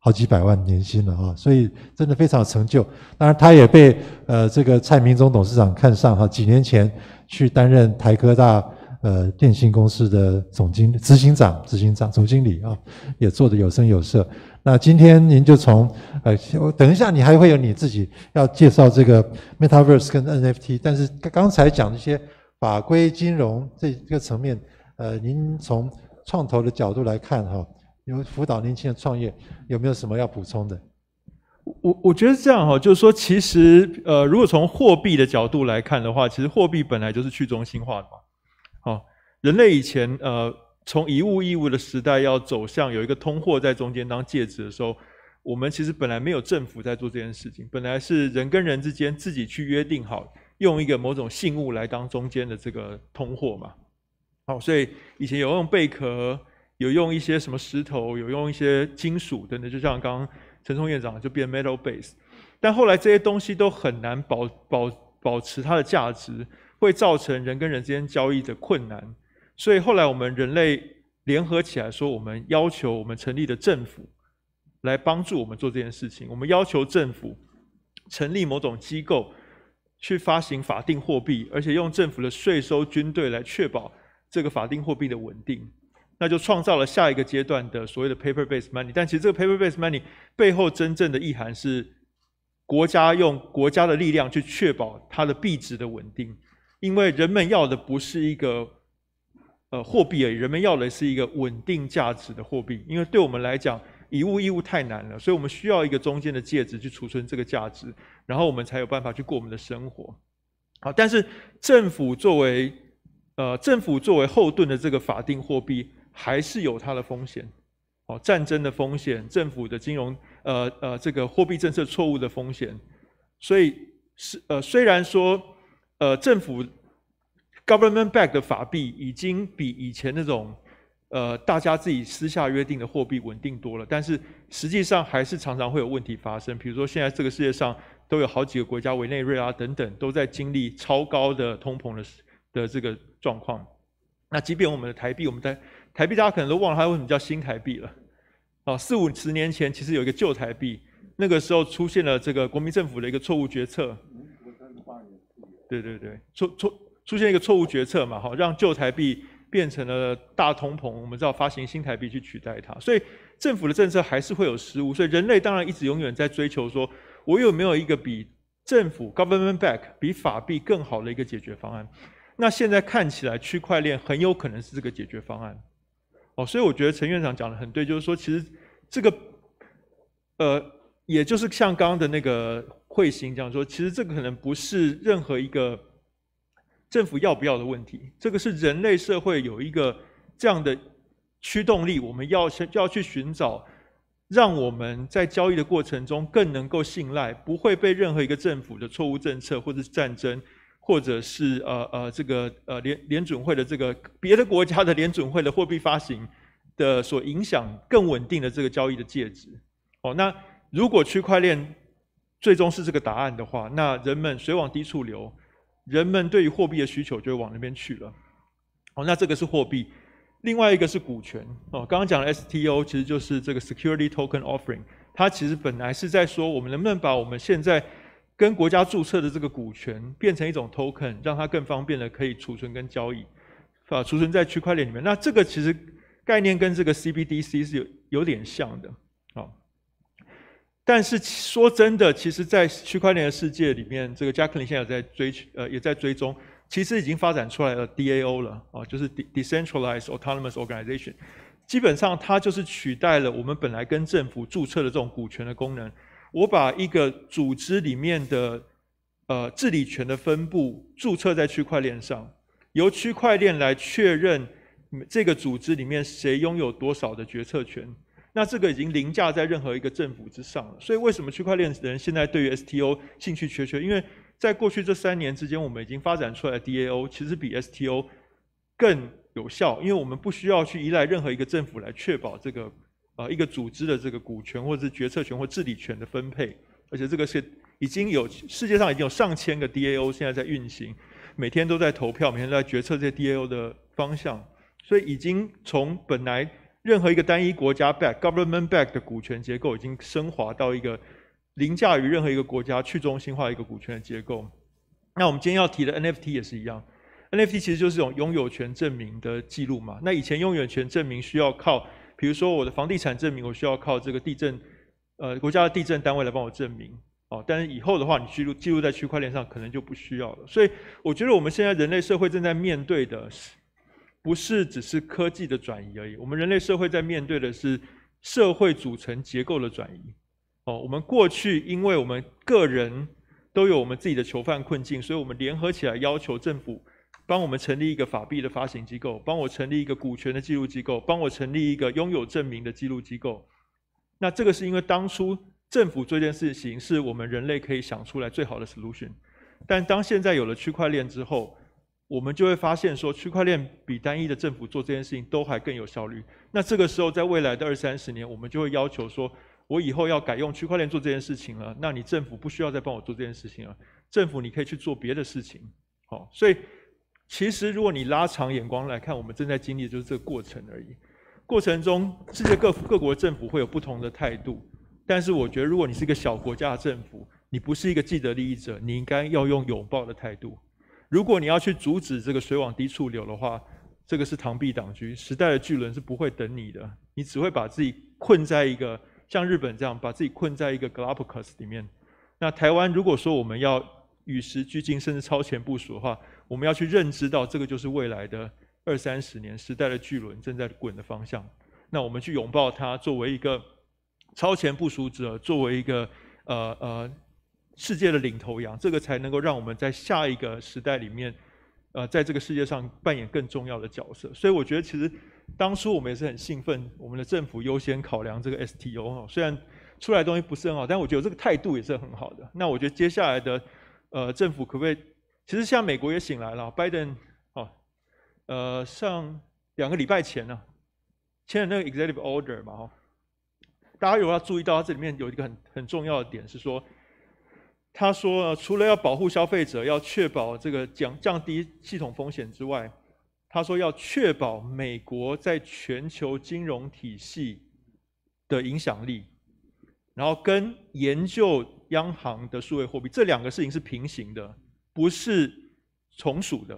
好几百万年薪了啊，所以真的非常有成就。当然，他也被呃这个蔡明忠董事长看上哈，几年前去担任台科大。呃，电信公司的总经、理、执行长、执行长、总经理啊，也做的有声有色。那今天您就从呃，我等一下你还会有你自己要介绍这个 metaverse 跟 NFT，但是刚才讲这些法规、金融这这个层面，呃，您从创投的角度来看哈，有辅导年轻人创业，有没有什么要补充的？我我觉得这样哈，
就是说，其实呃，如果从货币的角度来看的话，其实货币本来就是去中心化的嘛。哦，人类以前呃，从以物易物的时代要走向有一个通货在中间当介质的时候，我们其实本来没有政府在做这件事情，本来是人跟人之间自己去约定好，用一个某种信物来当中间的这个通货嘛。好，所以以前有用贝壳，有用一些什么石头，有用一些金属等等，就像刚刚陈松院长就变 metal base，但后来这些东西都很难保保保持它的价值。会造成人跟人之间交易的困难，所以后来我们人类联合起来，说我们要求我们成立的政府来帮助我们做这件事情。我们要求政府成立某种机构去发行法定货币，而且用政府的税收、军队来确保这个法定货币的稳定。那就创造了下一个阶段的所谓的 paper-based money。但其实这个 paper-based money 背后真正的意涵是国家用国家的力量去确保它的币值的稳定。因为人们要的不是一个，呃，货币而已，人们要的是一个稳定价值的货币。因为对我们来讲，以物易物太难了，所以我们需要一个中间的介质去储存这个价值，然后我们才有办法去过我们的生活。好，但是政府作为呃政府作为后盾的这个法定货币，还是有它的风险。哦，战争的风险，政府的金融呃呃这个货币政策错误的风险，所以是呃虽然说。呃，政府 government back 的法币已经比以前那种呃大家自己私下约定的货币稳定多了，但是实际上还是常常会有问题发生。比如说，现在这个世界上都有好几个国家，委内瑞拉等等，都在经历超高的通膨的的这个状况。那即便我们的台币，我们在台币，大家可能都忘了它为什么叫新台币了。啊，四五十年前其实有一个旧台币，那个时候出现了这个国民政府的一个错误决策。对对对，错错出现一个错误决策嘛，哈，让旧台币变成了大通膨，我们知道发行新台币去取代它，所以政府的政策还是会有失误。所以人类当然一直永远在追求说，我有没有一个比政府 （government back） 比法币更好的一个解决方案？那现在看起来区块链很有可能是这个解决方案。哦，所以我觉得陈院长讲的很对，就是说其实这个呃，也就是像刚刚的那个。会形讲说，其实这个可能不是任何一个政府要不要的问题，这个是人类社会有一个这样的驱动力，我们要要去寻找，让我们在交易的过程中更能够信赖，不会被任何一个政府的错误政策，或者是战争，或者是呃呃这个呃联联准会的这个别的国家的联准会的货币发行的所影响更稳定的这个交易的介质。哦，那如果区块链最终是这个答案的话，那人们水往低处流，人们对于货币的需求就往那边去了。哦，那这个是货币，另外一个是股权。哦，刚刚讲的 STO 其实就是这个 Security Token Offering，它其实本来是在说我们能不能把我们现在跟国家注册的这个股权变成一种 token，让它更方便的可以储存跟交易，啊，储存在区块链里面。那这个其实概念跟这个 CBDC 是有有点像的。但是说真的，其实在区块链的世界里面，这个 j a c k l i n 现在在追呃也在追踪，其实已经发展出来了 DAO 了啊，就是 de decentralized autonomous organization，基本上它就是取代了我们本来跟政府注册的这种股权的功能。我把一个组织里面的呃治理权的分布注册在区块链上，由区块链来确认这个组织里面谁拥有多少的决策权。那这个已经凌驾在任何一个政府之上了，所以为什么区块链人现在对于 STO 兴趣缺缺？因为在过去这三年之间，我们已经发展出来的 DAO 其实比 STO 更有效，因为我们不需要去依赖任何一个政府来确保这个呃一个组织的这个股权或者是决策权或治理权的分配，而且这个是已经有世界上已经有上千个 DAO 现在在运行，每天都在投票，每天都在决策这些 DAO 的方向，所以已经从本来。任何一个单一国家、back government back 的股权结构已经升华到一个凌驾于任何一个国家去中心化一个股权的结构。那我们今天要提的 NFT 也是一样，NFT 其实就是一种拥有权证明的记录嘛。那以前拥有权证明需要靠，比如说我的房地产证明，我需要靠这个地震，呃，国家的地震单位来帮我证明。哦，但是以后的话，你记录记录在区块链上，可能就不需要了。所以我觉得我们现在人类社会正在面对的不是只是科技的转移而已，我们人类社会在面对的是社会组成结构的转移。哦，我们过去因为我们个人都有我们自己的囚犯困境，所以我们联合起来要求政府帮我们成立一个法币的发行机构，帮我成立一个股权的记录机构，帮我成立一个拥有证明的记录机构。那这个是因为当初政府做这件事情是我们人类可以想出来最好的 solution，但当现在有了区块链之后。我们就会发现说，区块链比单一的政府做这件事情都还更有效率。那这个时候，在未来的二三十年，我们就会要求说，我以后要改用区块链做这件事情了。那你政府不需要再帮我做这件事情了，政府你可以去做别的事情。好，所以其实如果你拉长眼光来看，我们正在经历的就是这个过程而已。过程中，世界各各国政府会有不同的态度，但是我觉得，如果你是一个小国家的政府，你不是一个既得利益者，你应该要用拥抱的态度。如果你要去阻止这个水往低处流的话，这个是螳臂挡车，时代的巨轮是不会等你的，你只会把自己困在一个像日本这样把自己困在一个 Globus 里面。那台湾如果说我们要与时俱进，甚至超前部署的话，我们要去认知到这个就是未来的二三十年时代的巨轮正在滚的方向。那我们去拥抱它，作为一个超前部署者，作为一个呃呃。世界的领头羊，这个才能够让我们在下一个时代里面，呃，在这个世界上扮演更重要的角色。所以我觉得，其实当初我们也是很兴奋，我们的政府优先考量这个 STO 哦。虽然出来东西不是很好，但我觉得这个态度也是很好的。那我觉得接下来的，呃，政府可不可以？其实像美国也醒来了，拜登哦，呃，上两个礼拜前呢，签了那个 Executive Order 嘛哈。大家有要注意到，这里面有一个很很重要的点是说。他说：“除了要保护消费者，要确保这个降降低系统风险之外，他说要确保美国在全球金融体系的影响力，然后跟研究央行的数位货币这两个事情是平行的，不是从属的。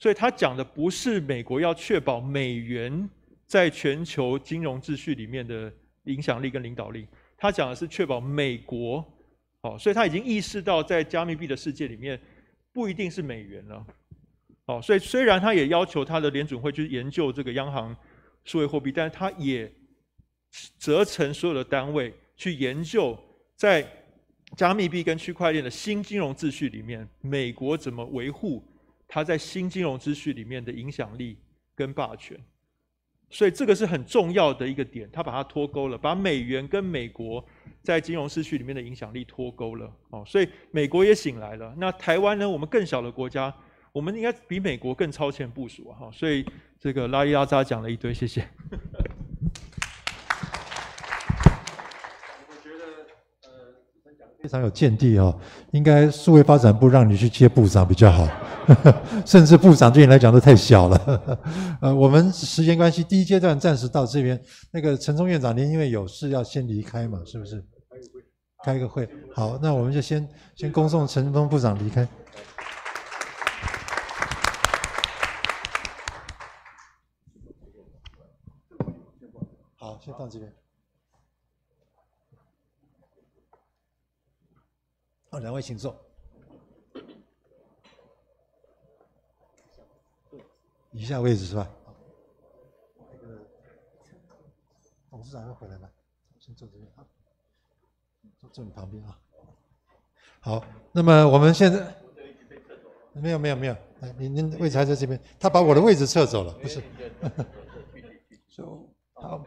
所以他讲的不是美国要确保美元在全球金融秩序里面的影响力跟领导力，他讲的是确保美国。”哦，所以他已经意识到，在加密币的世界里面，不一定是美元了。哦，所以虽然他也要求他的联准会去研究这个央行数位货币，但是他也责成所有的单位去研究，在加密币跟区块链的新金融秩序里面，美国怎么维护它在新金融秩序里面的影响力跟霸权。所以这个是很重要的一个点，它把它脱钩了，把美元跟美国在金融市区里面的影响力脱钩了，哦，所以美国也醒来了。那台湾呢？我们更小的国家，我们应该比美国更超前部署，哈。所以这个拉一拉扎讲了一堆，谢谢。
非常有见地哦，应该数位发展部让你去接部长比较好，甚至部长对你来讲都太小了。呃，我们时间关系，第一阶段暂时到这边。那个陈宗院长，您因为有事要先离开嘛，是不是？开个会。好，那我们就先先恭送陈峰部长离开。好，先到这边。啊，两位请坐，以下位置是吧？好，那个董事长要回来了，先坐这边啊，坐坐你旁边啊。好，那么我们现在没有没有没有，您您位置还在这边，他把我的位置撤走了，不是？好。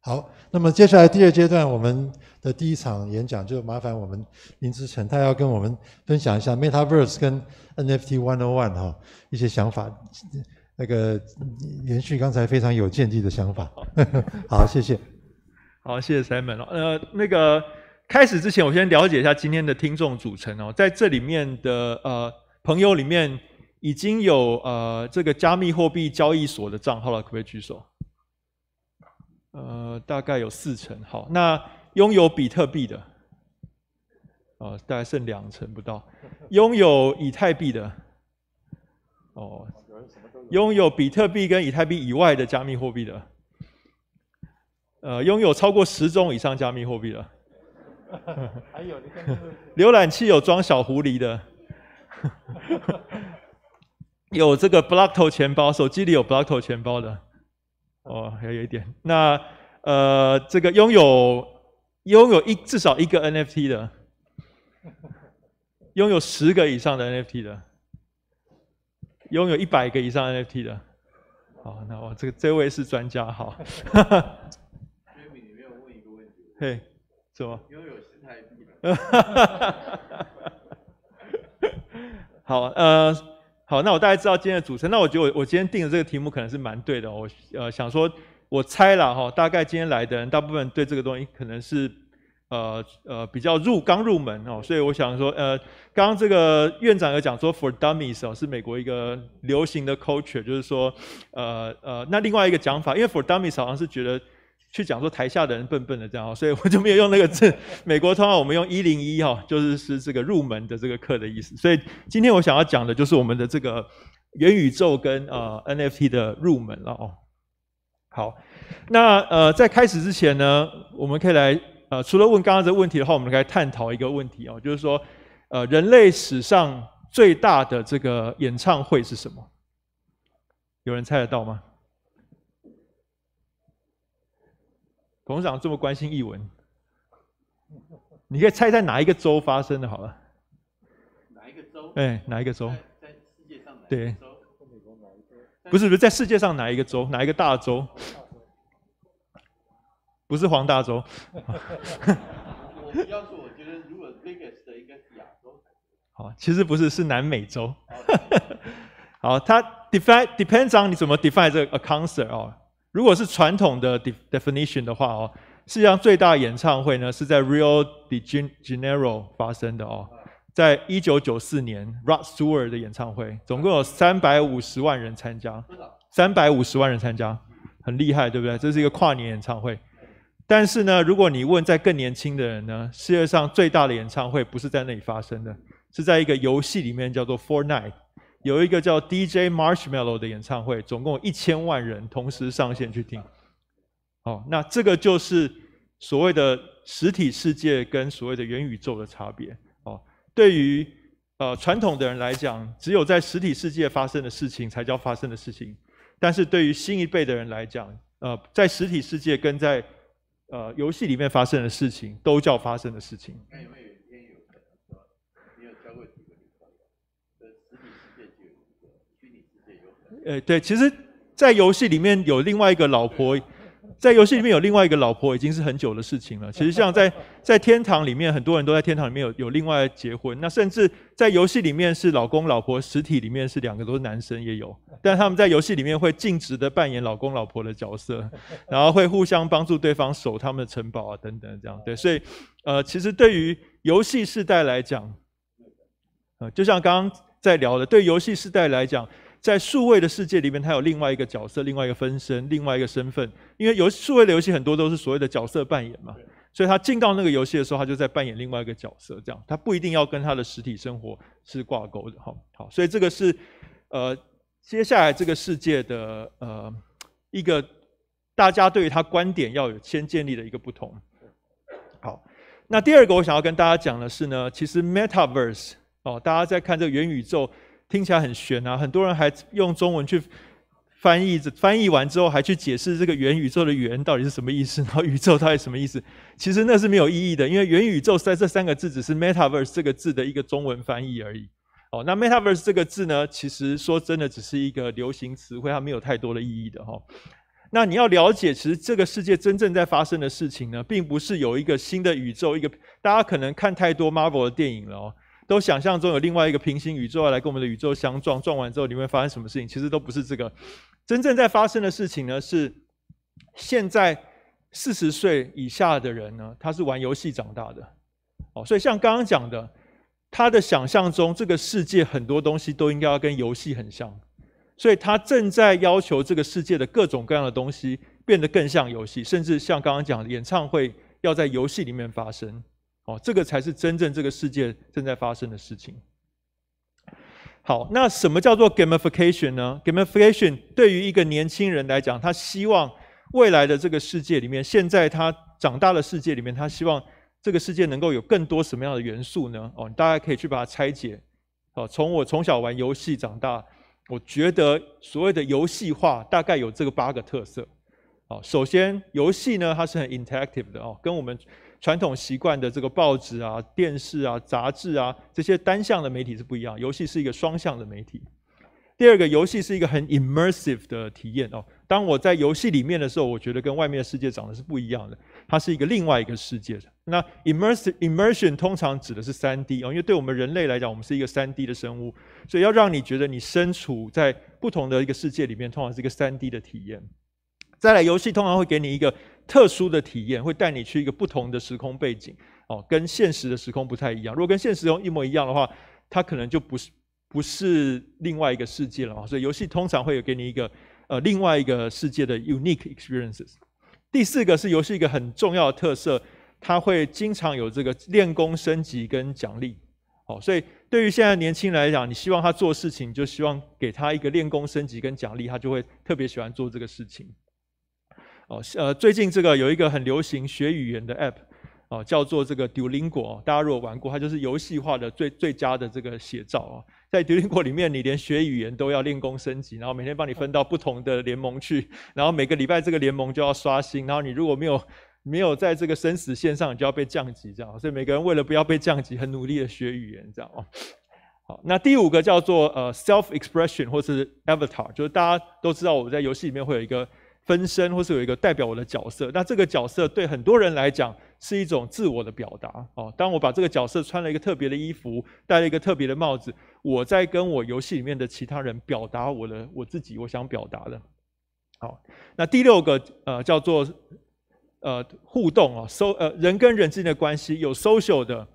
好，那么接下来第二阶段我们的第一场演讲就麻烦我们林志成，他要跟我们分享一下 Metaverse 跟 NFT One o o One 哈一些想法，那个延续刚才非常有见地的想法。好，谢谢。
好，谢谢 Simon。呃，那个开始之前，我先了解一下今天的听众组成哦，在这里面的呃朋友里面已经有呃这个加密货币交易所的账号了，可不可以举手？呃，大概有四成。好，那拥有比特币的，呃，大概剩两成不到。拥有以太币的，哦，拥有比特币跟以太币以外的加密货币的，呃，拥有超过十种以上加密货币的。还有，浏览器有装小狐狸的，有这个 Blocko 钱包，手机里有 Blocko 钱包的。哦，还有一点，那呃，这个拥有拥有一至少一个 NFT 的，拥有十个以上的 NFT 的，拥有一百个以上 NFT 的，好，那我这个这位是专家，好。Jimmy，你没有问一个问题。对，什么？
拥有十台币的。
好，呃。好，那我大概知道今天的主持人。那我觉得我我今天定的这个题目可能是蛮对的。我呃想说，我猜了哈，大概今天来的人大部分对这个东西可能是呃呃比较入刚入门哦，所以我想说呃，刚刚这个院长有讲说，for dummies 哦是美国一个流行的 culture，就是说呃呃那另外一个讲法，因为 for dummies 好像是觉得。去讲说台下的人笨笨的这样，所以我就没有用那个字。美国通话我们用一零一哦，就是是这个入门的这个课的意思。所以今天我想要讲的就是我们的这个元宇宙跟呃 NFT 的入门了哦。好，那呃在开始之前呢，我们可以来呃除了问刚刚这个问题的话，我们来探讨一个问题哦，就是说呃人类史上最大的这个演唱会是什么？有人猜得到吗？董事长这么关心译文，你可以猜猜哪一个州发生的好了？哪一个州？哎，哪一个州？
在世界上哪？
对，美国哪一个？不是，不是在世界上哪一个州？哪一个大洲？不是黄大洲。我
要说，我觉得如果 biggest 的应该是亚洲。
好，其实不是，是南美洲。好，它 define depends on 你怎么 define 这个 c o n c e r 啊？如果是传统的 definition 的话哦，世界上最大演唱会呢是在 Rio de Janeiro 发生的哦，在一九九四年 Rod Stewart 的演唱会，总共有三百五十万人参加，三百五十万人参加，很厉害，对不对？这是一个跨年演唱会。但是呢，如果你问在更年轻的人呢，世界上最大的演唱会不是在那里发生的，是在一个游戏里面叫做 Fortnite。有一个叫 DJ Marshmallow 的演唱会，总共一千万人同时上线去听。哦，那这个就是所谓的实体世界跟所谓的元宇宙的差别。哦，对于呃传统的人来讲，只有在实体世界发生的事情才叫发生的事情；但是，对于新一辈的人来讲，呃，在实体世界跟在呃游戏里面发生的事情都叫发生的事情。诶，对，其实，在游戏里面有另外一个老婆，在游戏里面有另外一个老婆已经是很久的事情了。其实，像在在天堂里面，很多人都在天堂里面有有另外结婚。那甚至在游戏里面是老公老婆，实体里面是两个都是男生也有，但他们在游戏里面会尽职的扮演老公老婆的角色，然后会互相帮助对方守他们的城堡啊等等这样。对，所以，呃，其实对于游戏世代来讲，呃，就像刚刚在聊的，对游戏世代来讲。在数位的世界里面，他有另外一个角色、另外一个分身、另外一个身份，因为游数位的游戏很多都是所谓的角色扮演嘛，所以他进到那个游戏的时候，他就在扮演另外一个角色，这样他不一定要跟他的实体生活是挂钩的哈。好，所以这个是呃接下来这个世界的呃一个大家对他观点要有先建立的一个不同。好，那第二个我想要跟大家讲的是呢，其实 metaverse 哦，大家在看这个元宇宙。听起来很玄啊！很多人还用中文去翻译，翻译完之后还去解释这个元宇宙的“元”到底是什么意思，然后宇宙到底什么意思？其实那是没有意义的，因为元宇宙在这三个字只是 “metaverse” 这个字的一个中文翻译而已。哦，那 “metaverse” 这个字呢，其实说真的只是一个流行词汇，它没有太多的意义的哈。那你要了解，其实这个世界真正在发生的事情呢，并不是有一个新的宇宙，一个大家可能看太多 Marvel 的电影了哦。都想象中有另外一个平行宇宙来跟我们的宇宙相撞，撞完之后里面发生什么事情？其实都不是这个，真正在发生的事情呢，是现在四十岁以下的人呢，他是玩游戏长大的，哦，所以像刚刚讲的，他的想象中这个世界很多东西都应该要跟游戏很像，所以他正在要求这个世界的各种各样的东西变得更像游戏，甚至像刚刚讲的演唱会要在游戏里面发生。哦，这个才是真正这个世界正在发生的事情。好，那什么叫做 gamification 呢？gamification 对于一个年轻人来讲，他希望未来的这个世界里面，现在他长大的世界里面，他希望这个世界能够有更多什么样的元素呢？哦，大家可以去把它拆解。哦，从我从小玩游戏长大，我觉得所谓的游戏化大概有这个八个特色。哦，首先游戏呢，它是很 interactive 的哦，跟我们。传统习惯的这个报纸啊、电视啊、杂志啊，这些单向的媒体是不一样。游戏是一个双向的媒体。第二个，游戏是一个很 immersive 的体验哦。当我在游戏里面的时候，我觉得跟外面的世界长得是不一样的，它是一个另外一个世界。的。那 immersive immersion 通常指的是三 D 哦，因为对我们人类来讲，我们是一个三 D 的生物，所以要让你觉得你身处在不同的一个世界里面，通常是一个三 D 的体验。再来，游戏通常会给你一个。特殊的体验会带你去一个不同的时空背景，哦，跟现实的时空不太一样。如果跟现实中一模一样的话，它可能就不是不是另外一个世界了。所以游戏通常会有给你一个呃另外一个世界的 unique experiences。第四个是游戏一个很重要的特色，它会经常有这个练功升级跟奖励。哦，所以对于现在年轻人来讲，你希望他做事情，就希望给他一个练功升级跟奖励，他就会特别喜欢做这个事情。哦，呃，最近这个有一个很流行学语言的 App，哦，叫做这个 Duolingo。大家如果玩过，它就是游戏化的最最佳的这个写照啊。在 Duolingo 里面，你连学语言都要练功升级，然后每天帮你分到不同的联盟去，然后每个礼拜这个联盟就要刷新，然后你如果没有没有在这个生死线上，你就要被降级，这样。所以每个人为了不要被降级，很努力的学语言，这样哦。好，那第五个叫做呃 self expression 或是 avatar，就是大家都知道我在游戏里面会有一个。分身，或是有一个代表我的角色，那这个角色对很多人来讲是一种自我的表达哦。当我把这个角色穿了一个特别的衣服，戴了一个特别的帽子，我在跟我游戏里面的其他人表达我的我自己我想表达的。好，那第六个呃叫做呃互动啊，收呃人跟人之间的关系有 social 的，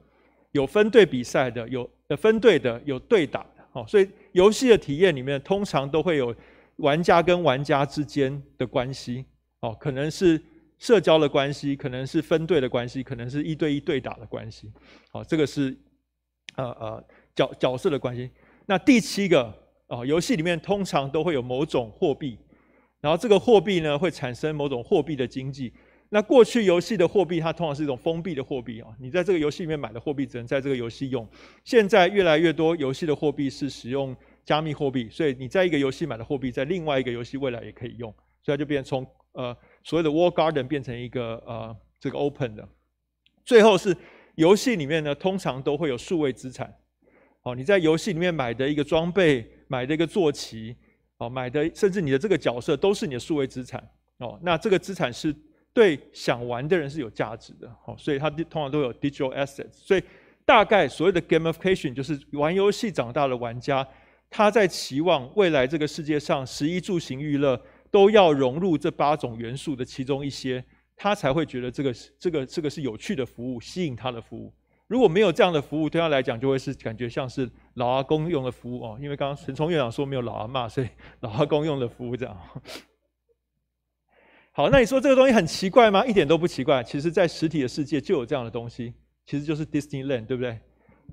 有分队比赛的，有分队的，有对打的哦。所以游戏的体验里面通常都会有。玩家跟玩家之间的关系，哦，可能是社交的关系，可能是分队的关系，可能是一对一对打的关系，好，这个是呃呃角角色的关系。那第七个啊，游戏里面通常都会有某种货币，然后这个货币呢会产生某种货币的经济。那过去游戏的货币它通常是一种封闭的货币啊，你在这个游戏里面买的货币只能在这个游戏用。现在越来越多游戏的货币是使用。加密货币，所以你在一个游戏买的货币，在另外一个游戏未来也可以用，所以它就变从呃所谓的 w a r Garden 变成一个呃这个 Open 的。最后是游戏里面呢，通常都会有数位资产，哦，你在游戏里面买的一个装备，买的一个坐骑，哦，买的甚至你的这个角色都是你的数位资产，哦，那这个资产是对想玩的人是有价值的，哦，所以它通常都有 Digital Assets。所以大概所谓的 Gamification 就是玩游戏长大的玩家。他在期望未来这个世界上，十一住行娱乐都要融入这八种元素的其中一些，他才会觉得这个这个这个是有趣的服务，吸引他的服务。如果没有这样的服务，对他来讲就会是感觉像是老阿公用的服务哦。因为刚刚陈崇院长说没有老阿妈，所以 老阿公用的服务这样。好，那你说这个东西很奇怪吗？一点都不奇怪。其实，在实体的世界就有这样的东西，其实就是 Disney Land，对不对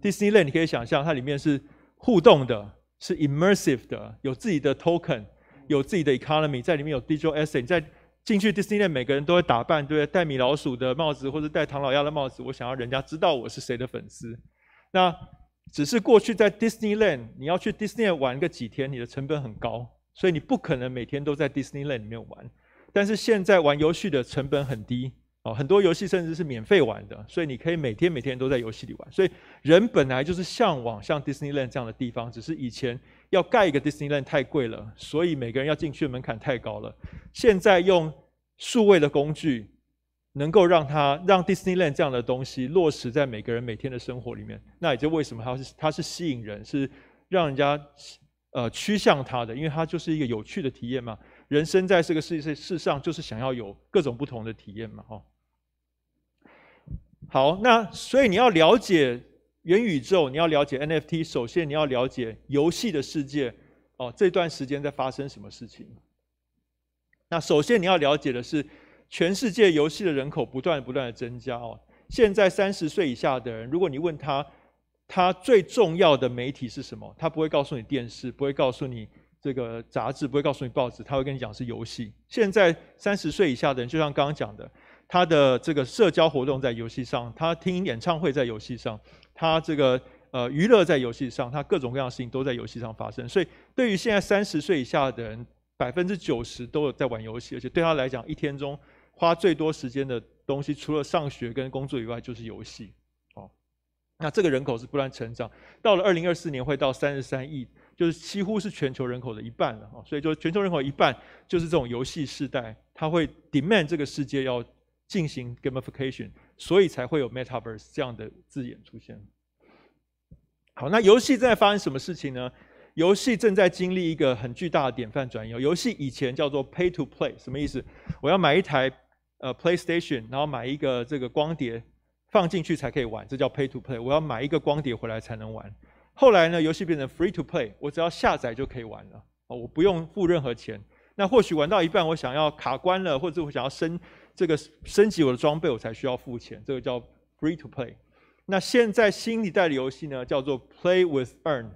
？Disney Land 你可以想象，它里面是互动的。是 immersive 的，有自己的 token，有自己的 economy，在里面有 digital asset，在进去 Disneyland，每个人都会打扮，对不对？戴米老鼠的帽子或者戴唐老鸭的帽子，我想要人家知道我是谁的粉丝。那只是过去在 Disneyland，你要去 Disneyland 玩个几天，你的成本很高，所以你不可能每天都在 Disneyland 里面玩。但是现在玩游戏的成本很低。哦，很多游戏甚至是免费玩的，所以你可以每天每天都在游戏里玩。所以人本来就是向往像 Disneyland 这样的地方，只是以前要盖一个 Disneyland 太贵了，所以每个人要进去的门槛太高了。现在用数位的工具，能够让它让 Disneyland 这样的东西落实在每个人每天的生活里面。那也就为什么它是它是吸引人，是让人家呃趋向它的，因为它就是一个有趣的体验嘛。人生在这个世世世上就是想要有各种不同的体验嘛，哈。好，那所以你要了解元宇宙，你要了解 NFT，首先你要了解游戏的世界哦。这段时间在发生什么事情？那首先你要了解的是，全世界游戏的人口不断不断的增加哦。现在三十岁以下的人，如果你问他，他最重要的媒体是什么？他不会告诉你电视，不会告诉你这个杂志，不会告诉你报纸，他会跟你讲是游戏。现在三十岁以下的人，就像刚刚讲的。他的这个社交活动在游戏上，他听演唱会在游戏上，他这个呃娱乐在游戏上，他各种各样的事情都在游戏上发生。所以，对于现在三十岁以下的人，百分之九十都有在玩游戏，而且对他来讲，一天中花最多时间的东西，除了上学跟工作以外，就是游戏。哦，那这个人口是不断成长，到了二零二四年会到三十三亿，就是几乎是全球人口的一半了。哦，所以就全球人口一半就是这种游戏世代，他会 demand 这个世界要。进行 gamification，所以才会有 metaverse 这样的字眼出现。好，那游戏正在发生什么事情呢？游戏正在经历一个很巨大的典范转移。游戏以前叫做 pay to play，什么意思？我要买一台呃 PlayStation，然后买一个这个光碟放进去才可以玩，这叫 pay to play。我要买一个光碟回来才能玩。后来呢，游戏变成 free to play，我只要下载就可以玩了，哦，我不用付任何钱。那或许玩到一半，我想要卡关了，或者我想要升。这个升级我的装备，我才需要付钱。这个叫 free to play。那现在新一代的游戏呢，叫做 play with earn，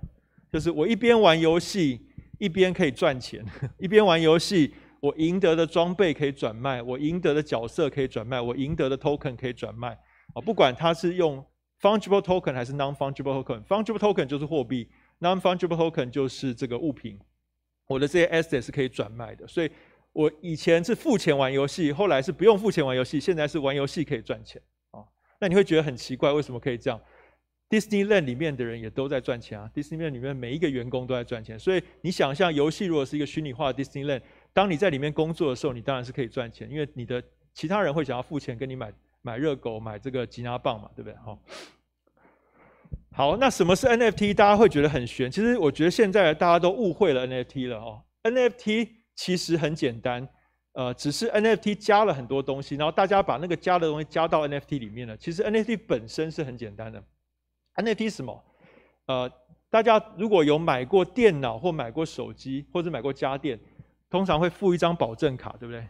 就是我一边玩游戏，一边可以赚钱。一边玩游戏，我赢得的装备可以转卖，我赢得的角色可以转卖，我赢得的 token 可以转卖。啊，不管它是用 fungible token 还是 non fungible token。fungible token 就是货币，non fungible token 就是这个物品。我的这些 asset 是可以转卖的，所以。我以前是付钱玩游戏，后来是不用付钱玩游戏，现在是玩游戏可以赚钱啊。那你会觉得很奇怪，为什么可以这样？Disneyland 里面的人也都在赚钱啊，Disneyland 里面每一个员工都在赚钱。所以你想象，游戏如果是一个虚拟化 Disneyland，当你在里面工作的时候，你当然是可以赚钱，因为你的其他人会想要付钱跟你买买热狗、买这个吉拿棒嘛，对不对？好，好，那什么是 NFT？大家会觉得很玄，其实我觉得现在大家都误会了 NFT 了哦，NFT。其实很简单，呃，只是 NFT 加了很多东西，然后大家把那个加的东西加到 NFT 里面了。其实 NFT 本身是很简单的，NFT 什么？呃，大家如果有买过电脑或买过手机或者买过家电，通常会附一张保证卡，对不对？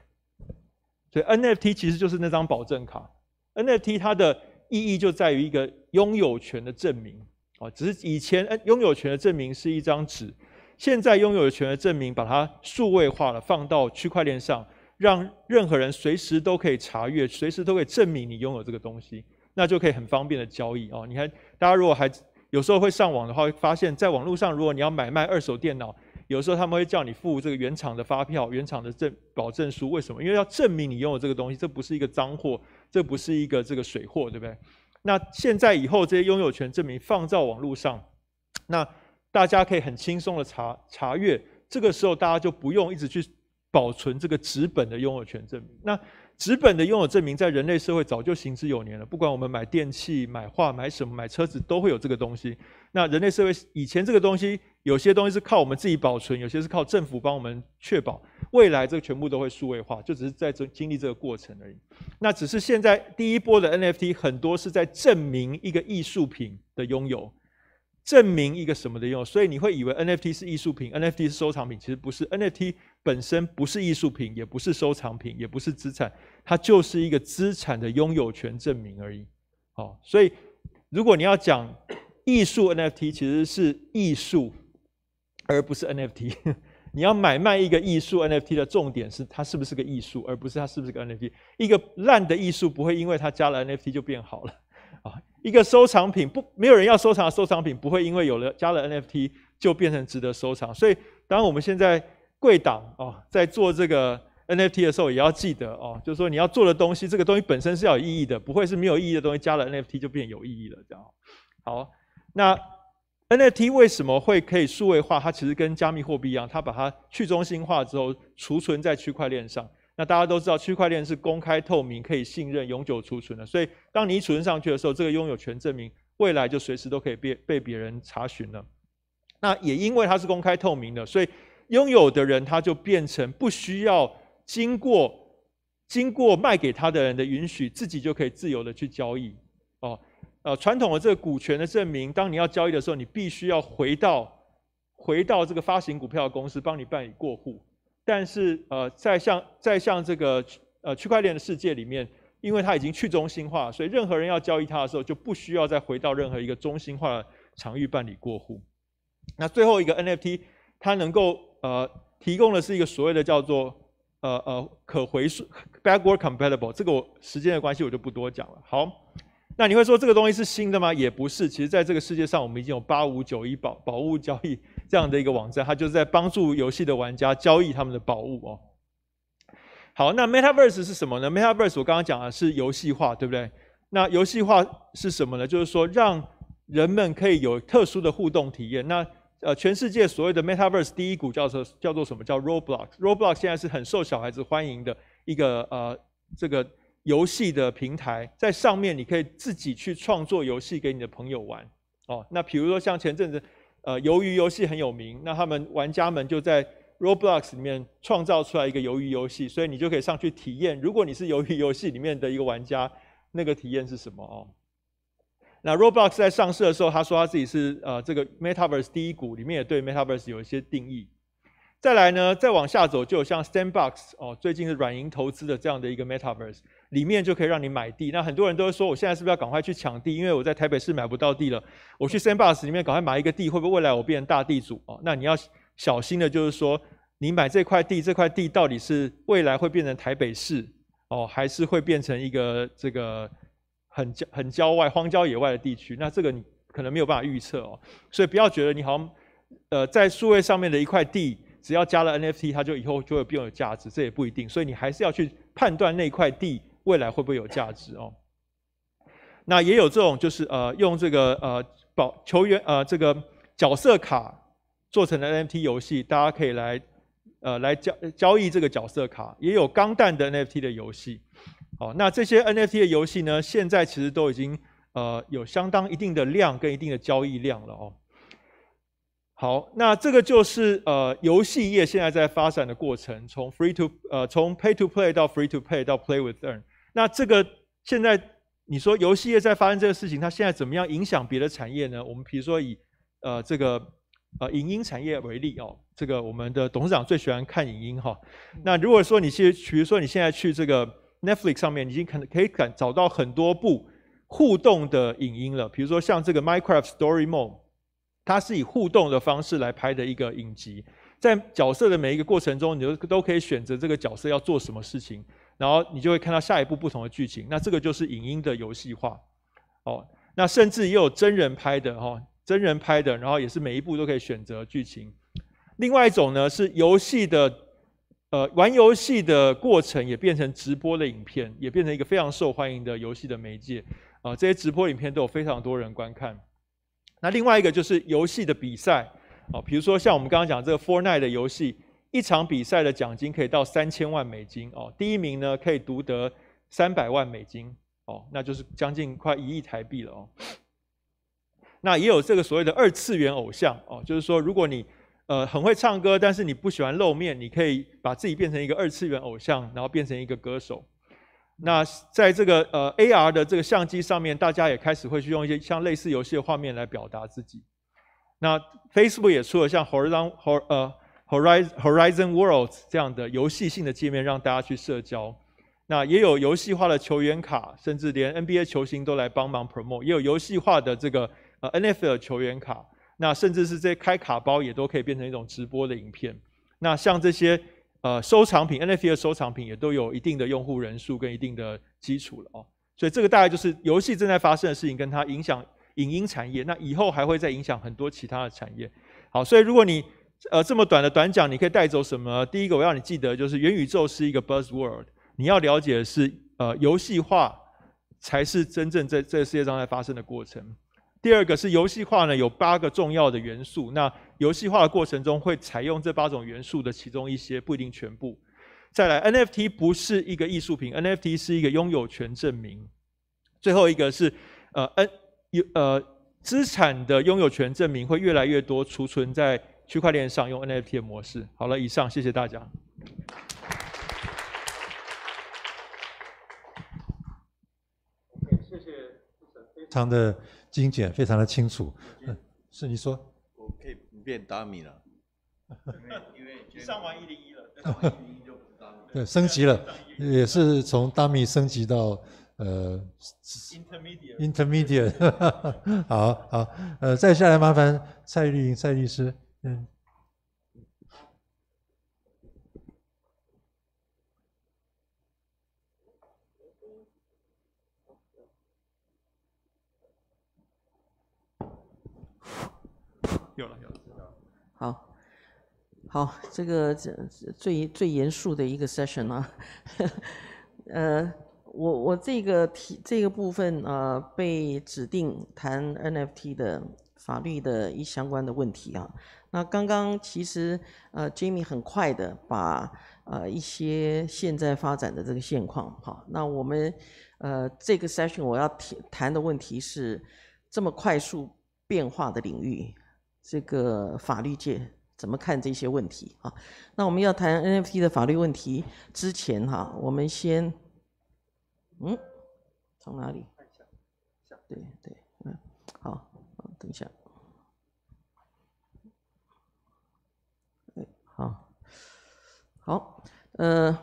所以 NFT 其实就是那张保证卡。NFT 它的意义就在于一个拥有权的证明，哦，只是以前拥有权的证明是一张纸。现在拥有权的证明，把它数位化了，放到区块链上，让任何人随时都可以查阅，随时都可以证明你拥有这个东西，那就可以很方便的交易哦。你看，大家如果还有时候会上网的话，会发现在网络上，如果你要买卖二手电脑，有时候他们会叫你付这个原厂的发票、原厂的证保证书，为什么？因为要证明你拥有这个东西，这不是一个脏货，这不是一个这个水货，对不对？那现在以后这些拥有权证明放到网络上，那。大家可以很轻松的查查阅，这个时候大家就不用一直去保存这个纸本的拥有权证明。那纸本的拥有证明在人类社会早就行之有年了，不管我们买电器、买画、买什么、买车子，都会有这个东西。那人类社会以前这个东西，有些东西是靠我们自己保存，有些是靠政府帮我们确保。未来这个全部都会数位化，就只是在这经历这个过程而已。那只是现在第一波的 NFT 很多是在证明一个艺术品的拥有。证明一个什么的用？所以你会以为 NFT 是艺术品，NFT 是收藏品，其实不是。NFT 本身不是艺术品，也不是收藏品，也不是资产，它就是一个资产的拥有权证明而已。哦，所以如果你要讲艺术 NFT，其实是艺术，而不是 NFT。你要买卖一个艺术 NFT 的重点是它是不是个艺术，而不是它是不是个 NFT。一个烂的艺术不会因为它加了 NFT 就变好了。啊，一个收藏品不没有人要收藏，收藏品不会因为有了加了 NFT 就变成值得收藏。所以，当我们现在贵党哦在做这个 NFT 的时候，也要记得哦，就是说你要做的东西，这个东西本身是要有意义的，不会是没有意义的东西，加了 NFT 就变有意义了，这样。好，那 NFT 为什么会可以数位化？它其实跟加密货币一样，它把它去中心化之后，储存在区块链上。那大家都知道，区块链是公开透明、可以信任、永久储存的。所以，当你储存上去的时候，这个拥有权证明未来就随时都可以被被别人查询了。那也因为它是公开透明的，所以拥有的人他就变成不需要经过经过卖给他的人的允许，自己就可以自由的去交易哦。呃，传统的这个股权的证明，当你要交易的时候，你必须要回到回到这个发行股票的公司帮你办理过户。但是，呃，在像在像这个呃区块链的世界里面，因为它已经去中心化，所以任何人要交易它的时候，就不需要再回到任何一个中心化的场域办理过户。那最后一个 NFT，它能够呃提供的是一个所谓的叫做呃呃可回溯 （backward compatible），这个我时间的关系我就不多讲了。好，那你会说这个东西是新的吗？也不是。其实，在这个世界上，我们已经有八五九一宝宝物交易。这样的一个网站，它就是在帮助游戏的玩家交易他们的宝物哦。好，那 Metaverse 是什么呢？Metaverse 我刚刚讲的是游戏化，对不对？那游戏化是什么呢？就是说让人们可以有特殊的互动体验。那呃，全世界所谓的 Metaverse 第一股叫做叫做什么叫 Roblox？Roblox 现在是很受小孩子欢迎的一个呃这个游戏的平台，在上面你可以自己去创作游戏给你的朋友玩哦。那比如说像前阵子。呃，鱿鱼游戏很有名，那他们玩家们就在 Roblox 里面创造出来一个鱿鱼游戏，所以你就可以上去体验。如果你是鱿鱼游戏里面的一个玩家，那个体验是什么哦？那 Roblox 在上市的时候，他说他自己是呃这个 Metaverse 第一股，里面也对 Metaverse 有一些定义。再来呢，再往下走就有像 Sandbox 哦，最近是软银投资的这样的一个 Metaverse。里面就可以让你买地，那很多人都会说，我现在是不是要赶快去抢地？因为我在台北市买不到地了，我去 Sandbox 里面赶快买一个地，会不会未来我变成大地主哦，那你要小心的，就是说你买这块地，这块地到底是未来会变成台北市哦，还是会变成一个这个很郊很郊外荒郊野外的地区？那这个你可能没有办法预测哦，所以不要觉得你好，像呃，在数位上面的一块地，只要加了 NFT，它就以后就会变有价值，这也不一定。所以你还是要去判断那块地。未来会不会有价值哦？那也有这种，就是呃，用这个呃保球员呃这个角色卡做成的 NFT 游戏，大家可以来呃来交交易这个角色卡，也有钢弹的 NFT 的游戏。好，那这些 NFT 的游戏呢，现在其实都已经呃有相当一定的量跟一定的交易量了哦。好，那这个就是呃游戏业现在在发展的过程，从 Free to 呃从 Pay to Play 到 Free to Play 到 Play with Earn。那这个现在你说游戏业在发生这个事情，它现在怎么样影响别的产业呢？我们比如说以呃这个呃影音产业为例哦，这个我们的董事长最喜欢看影音哈。那如果说你去，比如说你现在去这个 Netflix 上面，已经可可以找找到很多部互动的影音了，比如说像这个 Minecraft Story Mode，它是以互动的方式来拍的一个影集，在角色的每一个过程中，你就都可以选择这个角色要做什么事情。然后你就会看到下一部不同的剧情，那这个就是影音的游戏化，哦，那甚至也有真人拍的哈，真人拍的，然后也是每一步都可以选择剧情。另外一种呢是游戏的，呃，玩游戏的过程也变成直播的影片，也变成一个非常受欢迎的游戏的媒介，啊，这些直播影片都有非常多人观看。那另外一个就是游戏的比赛，哦，比如说像我们刚刚讲这个《For Night》的游戏。一场比赛的奖金可以到三千万美金哦，第一名呢可以独得三百万美金哦，那就是将近快一亿台币了哦。那也有这个所谓的二次元偶像哦，就是说如果你呃很会唱歌，但是你不喜欢露面，你可以把自己变成一个二次元偶像，然后变成一个歌手。那在这个呃 AR 的这个相机上面，大家也开始会去用一些像类似游戏的画面来表达自己。那 Facebook 也出了像 h 侯尔当 o 呃。Horizon Horizon Worlds 这样的游戏性的界面让大家去社交，那也有游戏化的球员卡，甚至连 NBA 球星都来帮忙 Promo，也有游戏化的这个呃 n f l 球员卡，那甚至是这些开卡包也都可以变成一种直播的影片。那像这些呃收藏品 NFT 的收藏品也都有一定的用户人数跟一定的基础了哦。所以这个大概就是游戏正在发生的事情，跟它影响影音产业，那以后还会再影响很多其他的产业。好，所以如果你呃，这么短的短讲，你可以带走什么？第一个，我要你记得就是元宇宙是一个 buzz word，你要了解的是呃游戏化才是真正在个世界上在发生的过程。第二个是游戏化呢，有八个重要的元素。那游戏化的过程中会采用这八种元素的其中一些，不一定全部。再来，NFT 不是一个艺术品，NFT 是一个拥有权证明。最后一个是呃，N 有呃资产的拥有权证明会越来越多储存在。区块链上用 NFT 的模式。好了，以上，谢谢大家。
OK，谢谢非常的精简，非常的清楚。是你说？
我可以变大米了。因为上完一零一了，
就对，升级了，也是从大米升级到呃。intermediate。intermediate。好好，呃，再下来麻烦蔡律，蔡律师。嗯，
有了有了，知道。
好，好，这个这最最严肃的一个 session 啊，呃，我我这个题这个部分啊，被指定谈 NFT 的法律的一相关的问题啊。那刚刚其实呃，Jimmy 很快的把呃一些现在发展的这个现况，好，那我们呃这个 session 我要提谈的问题是这么快速变化的领域，这个法律界怎么看这些问题啊？那我们要谈 NFT 的法律问题之前哈，我们先嗯，从哪里？对对，嗯，好，嗯，等一下。好，好，呃，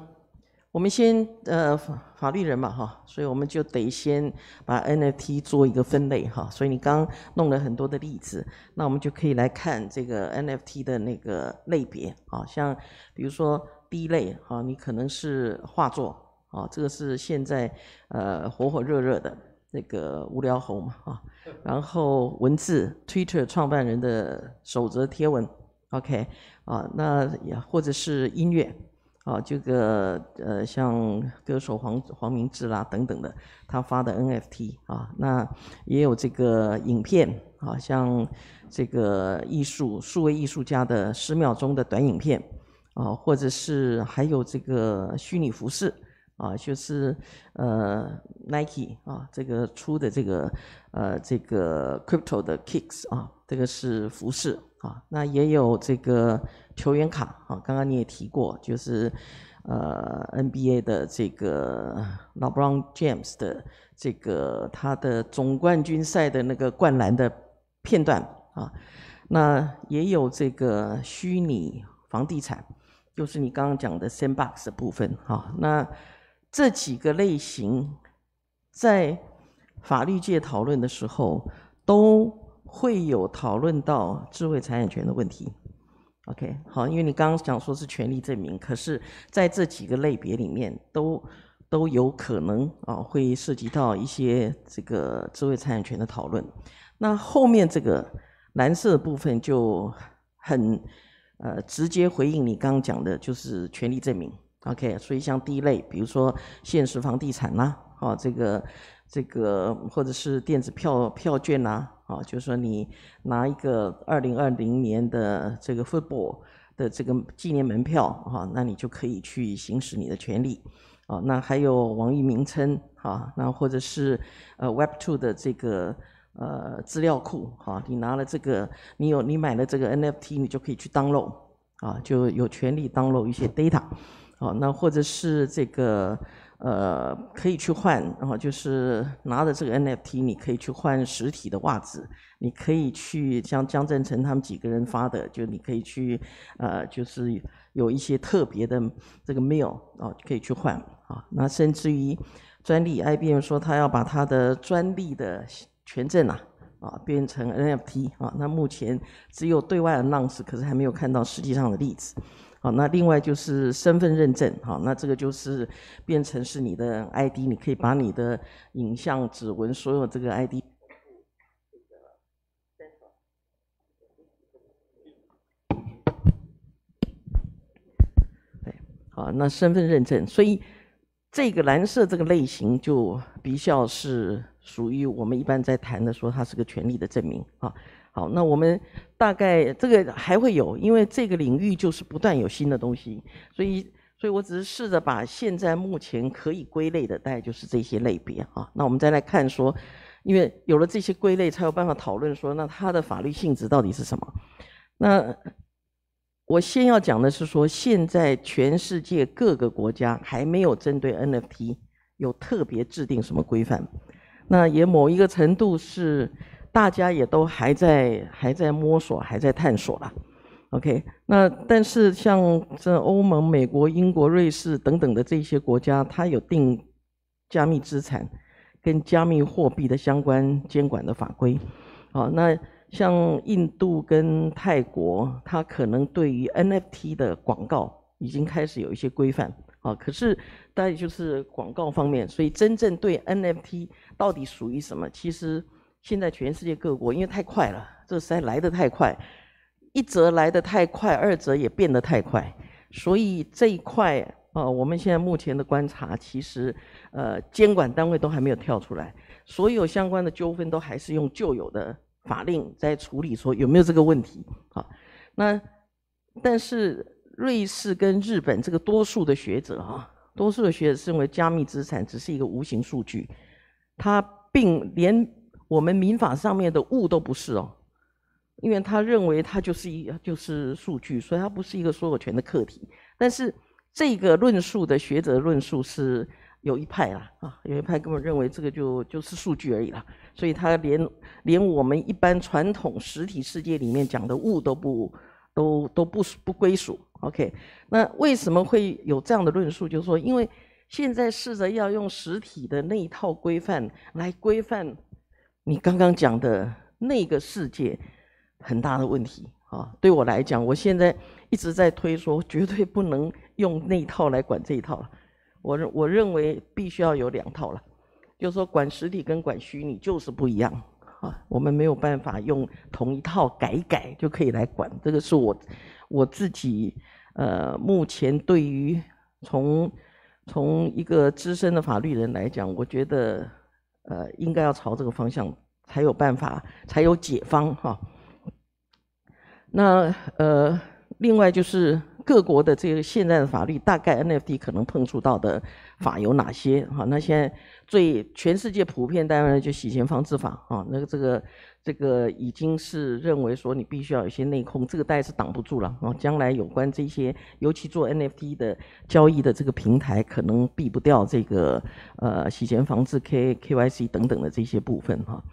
我们先呃法法律人嘛哈，所以我们就得先把 NFT 做一个分类哈，所以你刚弄了很多的例子，那我们就可以来看这个 NFT 的那个类别啊，像比如说第一类啊，你可能是画作啊，这个是现在呃火火热热的那个无聊猴嘛啊，然后文字，Twitter 创办人的守则贴文。OK，啊，那也或者是音乐，啊，这个呃，像歌手黄黄明志啦等等的，他发的 NFT 啊，那也有这个影片啊，像这个艺术数位艺术家的十秒钟的短影片，啊，或者是还有这个虚拟服饰，啊，就是呃 Nike 啊，这个出的这个呃这个 Crypto 的 Kicks 啊，这个是服饰。啊，那也有这个球员卡啊，刚刚你也提过，就是，呃，NBA 的这个老 o n James 的这个他的总冠军赛的那个灌篮的片段啊，那也有这个虚拟房地产，就是你刚刚讲的 SandBox 的部分啊，那这几个类型在法律界讨论的时候都。会有讨论到智慧财产权的问题，OK，好，因为你刚刚讲说是权利证明，可是在这几个类别里面都都有可能啊，会涉及到一些这个智慧财产权的讨论。那后面这个蓝色部分就很呃直接回应你刚刚讲的，就是权利证明，OK。所以像第一类，比如说现实房地产啦，哦这个。这个或者是电子票票券呐，啊，就是说你拿一个二零二零年的这个 football 的这个纪念门票啊，那你就可以去行使你的权利啊。那还有网域名称啊，那或者是呃 w e b Two 的这个呃资料库啊，你拿了这个，你有你买了这个 NFT，你就可以去 download 啊，就有权利 download 一些 data，啊，那或者是这个。呃，可以去换，然后就是拿着这个 NFT，你可以去换实体的袜子，你可以去像江振成他们几个人发的，就你可以去，呃，就是有一些特别的这个 mail 啊，可以去换啊。那甚至于专利，IBM 说他要把他的专利的权证啊，啊，变成 NFT 啊。那目前只有对外的 n o u n c e 可是还没有看到实际上的例子。好，那另外就是身份认证，好，那这个就是变成是你的 ID，你可以把你的影像、指纹，所有这个 ID。对，好，那身份认证，所以这个蓝色这个类型就比较是属于我们一般在谈的，说它是个权利的证明，啊。好，那我们大概这个还会有，因为这个领域就是不断有新的东西，所以，所以我只是试着把现在目前可以归类的，大概就是这些类别啊。那我们再来看说，因为有了这些归类，才有办法讨论说，那它的法律性质到底是什么。那我先要讲的是说，现在全世界各个国家还没有针对 NFT 有特别制定什么规范，那也某一个程度是。大家也都还在还在摸索，还在探索啦 OK，那但是像这欧盟、美国、英国、瑞士等等的这些国家，它有定加密资产跟加密货币的相关监管的法规。好，那像印度跟泰国，它可能对于 NFT 的广告已经开始有一些规范。啊，可是但就是广告方面，所以真正对 NFT 到底属于什么，其实。现在全世界各国，因为太快了，这实在来得太快，一则来得太快，二则也变得太快，所以这一块啊，我们现在目前的观察，其实呃，监管单位都还没有跳出来，所有相关的纠纷都还是用旧有的法令在处理，说有没有这个问题？好，那但是瑞士跟日本这个多数的学者啊，多数的学者认为加密资产只是一个无形数据，它并连。我们民法上面的物都不是哦，因为他认为它就是一就是数据，所以它不是一个所有权的客体。但是这个论述的学者论述是有一派啦啊，有一派根本认为这个就就是数据而已啦，所以他连连我们一般传统实体世界里面讲的物都不都都不不归属。OK，那为什么会有这样的论述？就是说，因为现在试着要用实体的那一套规范来规范。你刚刚讲的那个世界很大的问题啊，对我来讲，我现在一直在推说，绝对不能用那套来管这一套了。我我认为必须要有两套了，就说管实体跟管虚拟就是不一样啊。我们没有办法用同一套改一改就可以来管这个，是我我自己呃，目前对于从从一个资深的法律人来讲，我觉得。呃，应该要朝这个方向才有办法，才有解方哈。那呃，另外就是各国的这个现在的法律，大概 NFT 可能碰触到的法有哪些哈？那现在最全世界普遍当然就洗钱防治法啊，那个这个。这个已经是认为说你必须要有一些内控，这个带是挡不住了啊！将来有关这些，尤其做 NFT 的交易的这个平台，可能避不掉这个呃洗钱防治 K K Y C 等等的这些部分哈。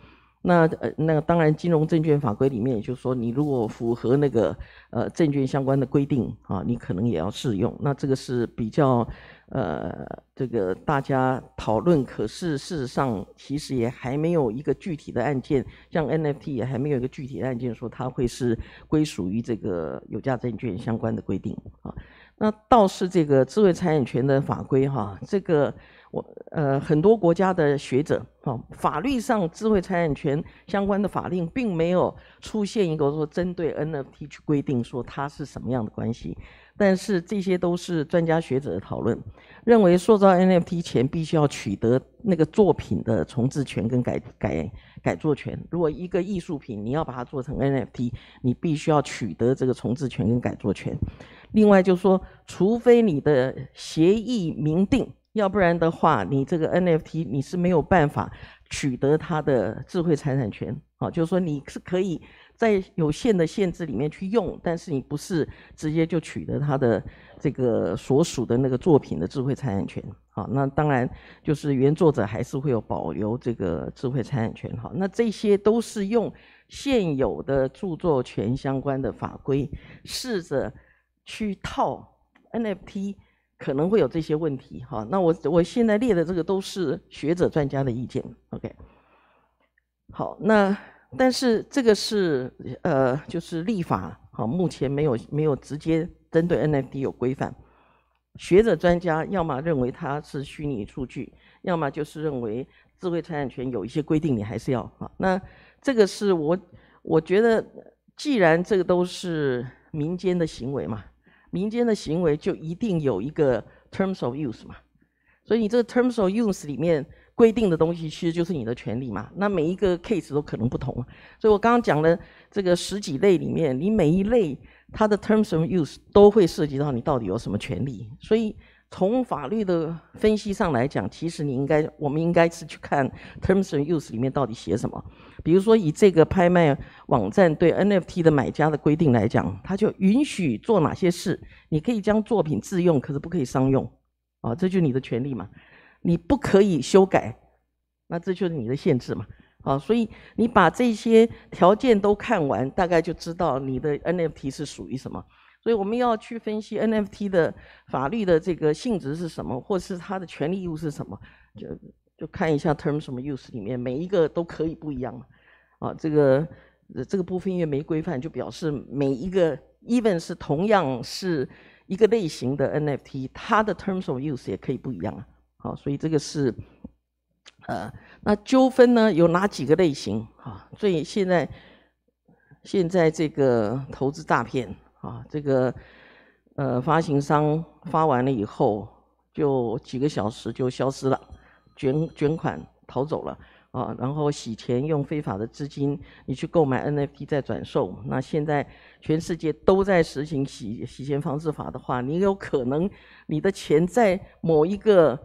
那呃，那当然金融证券法规里面也就是说你如果符合那个呃证券相关的规定啊，你可能也要适用。那这个是比较。呃，这个大家讨论，可是事实上，其实也还没有一个具体的案件，像 NFT 也还没有一个具体的案件说它会是归属于这个有价证券相关的规定啊。那倒是这个智慧财产权的法规哈，这个我呃很多国家的学者啊，法律上智慧财产权相关的法令，并没有出现一个说针对 NFT 去规定说它是什么样的关系。但是这些都是专家学者的讨论，认为塑造 NFT 前必须要取得那个作品的重置权跟改改改作权。如果一个艺术品你要把它做成 NFT，你必须要取得这个重置权跟改作权。另外就是说，除非你的协议明定，要不然的话，你这个 NFT 你是没有办法取得它的智慧财产权。好，就是说你是可以。在有限的限制里面去用，但是你不是直接就取得他的这个所属的那个作品的智慧财产权啊。那当然就是原作者还是会有保留这个智慧财产权哈。那这些都是用现有的著作权相关的法规试着去套 NFT，可能会有这些问题哈。那我我现在列的这个都是学者专家的意见，OK。好，那。但是这个是呃，就是立法啊，目前没有没有直接针对 NFT 有规范。学者专家要么认为它是虚拟数据，要么就是认为智慧财产权有一些规定你还是要啊。那这个是我我觉得，既然这个都是民间的行为嘛，民间的行为就一定有一个 Terms of Use 嘛。所以你这个 Terms of Use 里面。规定的东西其实就是你的权利嘛。那每一个 case 都可能不同，所以我刚刚讲的这个十几类里面，你每一类它的 terms of use 都会涉及到你到底有什么权利。所以从法律的分析上来讲，其实你应该我们应该是去看 terms of use 里面到底写什么。比如说以这个拍卖网站对 NFT 的买家的规定来讲，它就允许做哪些事，你可以将作品自用，可是不可以商用。啊，这就是你的权利嘛。你不可以修改，那这就是你的限制嘛。啊，所以你把这些条件都看完，大概就知道你的 NFT 是属于什么。所以我们要去分析 NFT 的法律的这个性质是什么，或是它的权利义务是什么，就就看一下 Terms of Use 里面每一个都可以不一样嘛。啊，这个这个部分因为没规范，就表示每一个 Even 是同样是一个类型的 NFT，它的 Terms of Use 也可以不一样啊。好，所以这个是，呃，那纠纷呢有哪几个类型啊？最现在，现在这个投资诈骗啊，这个呃发行商发完了以后，就几个小时就消失了，卷卷款逃走了啊，然后洗钱用非法的资金，你去购买 NFT 再转售。那现在全世界都在实行洗洗钱防治法的话，你有可能你的钱在某一个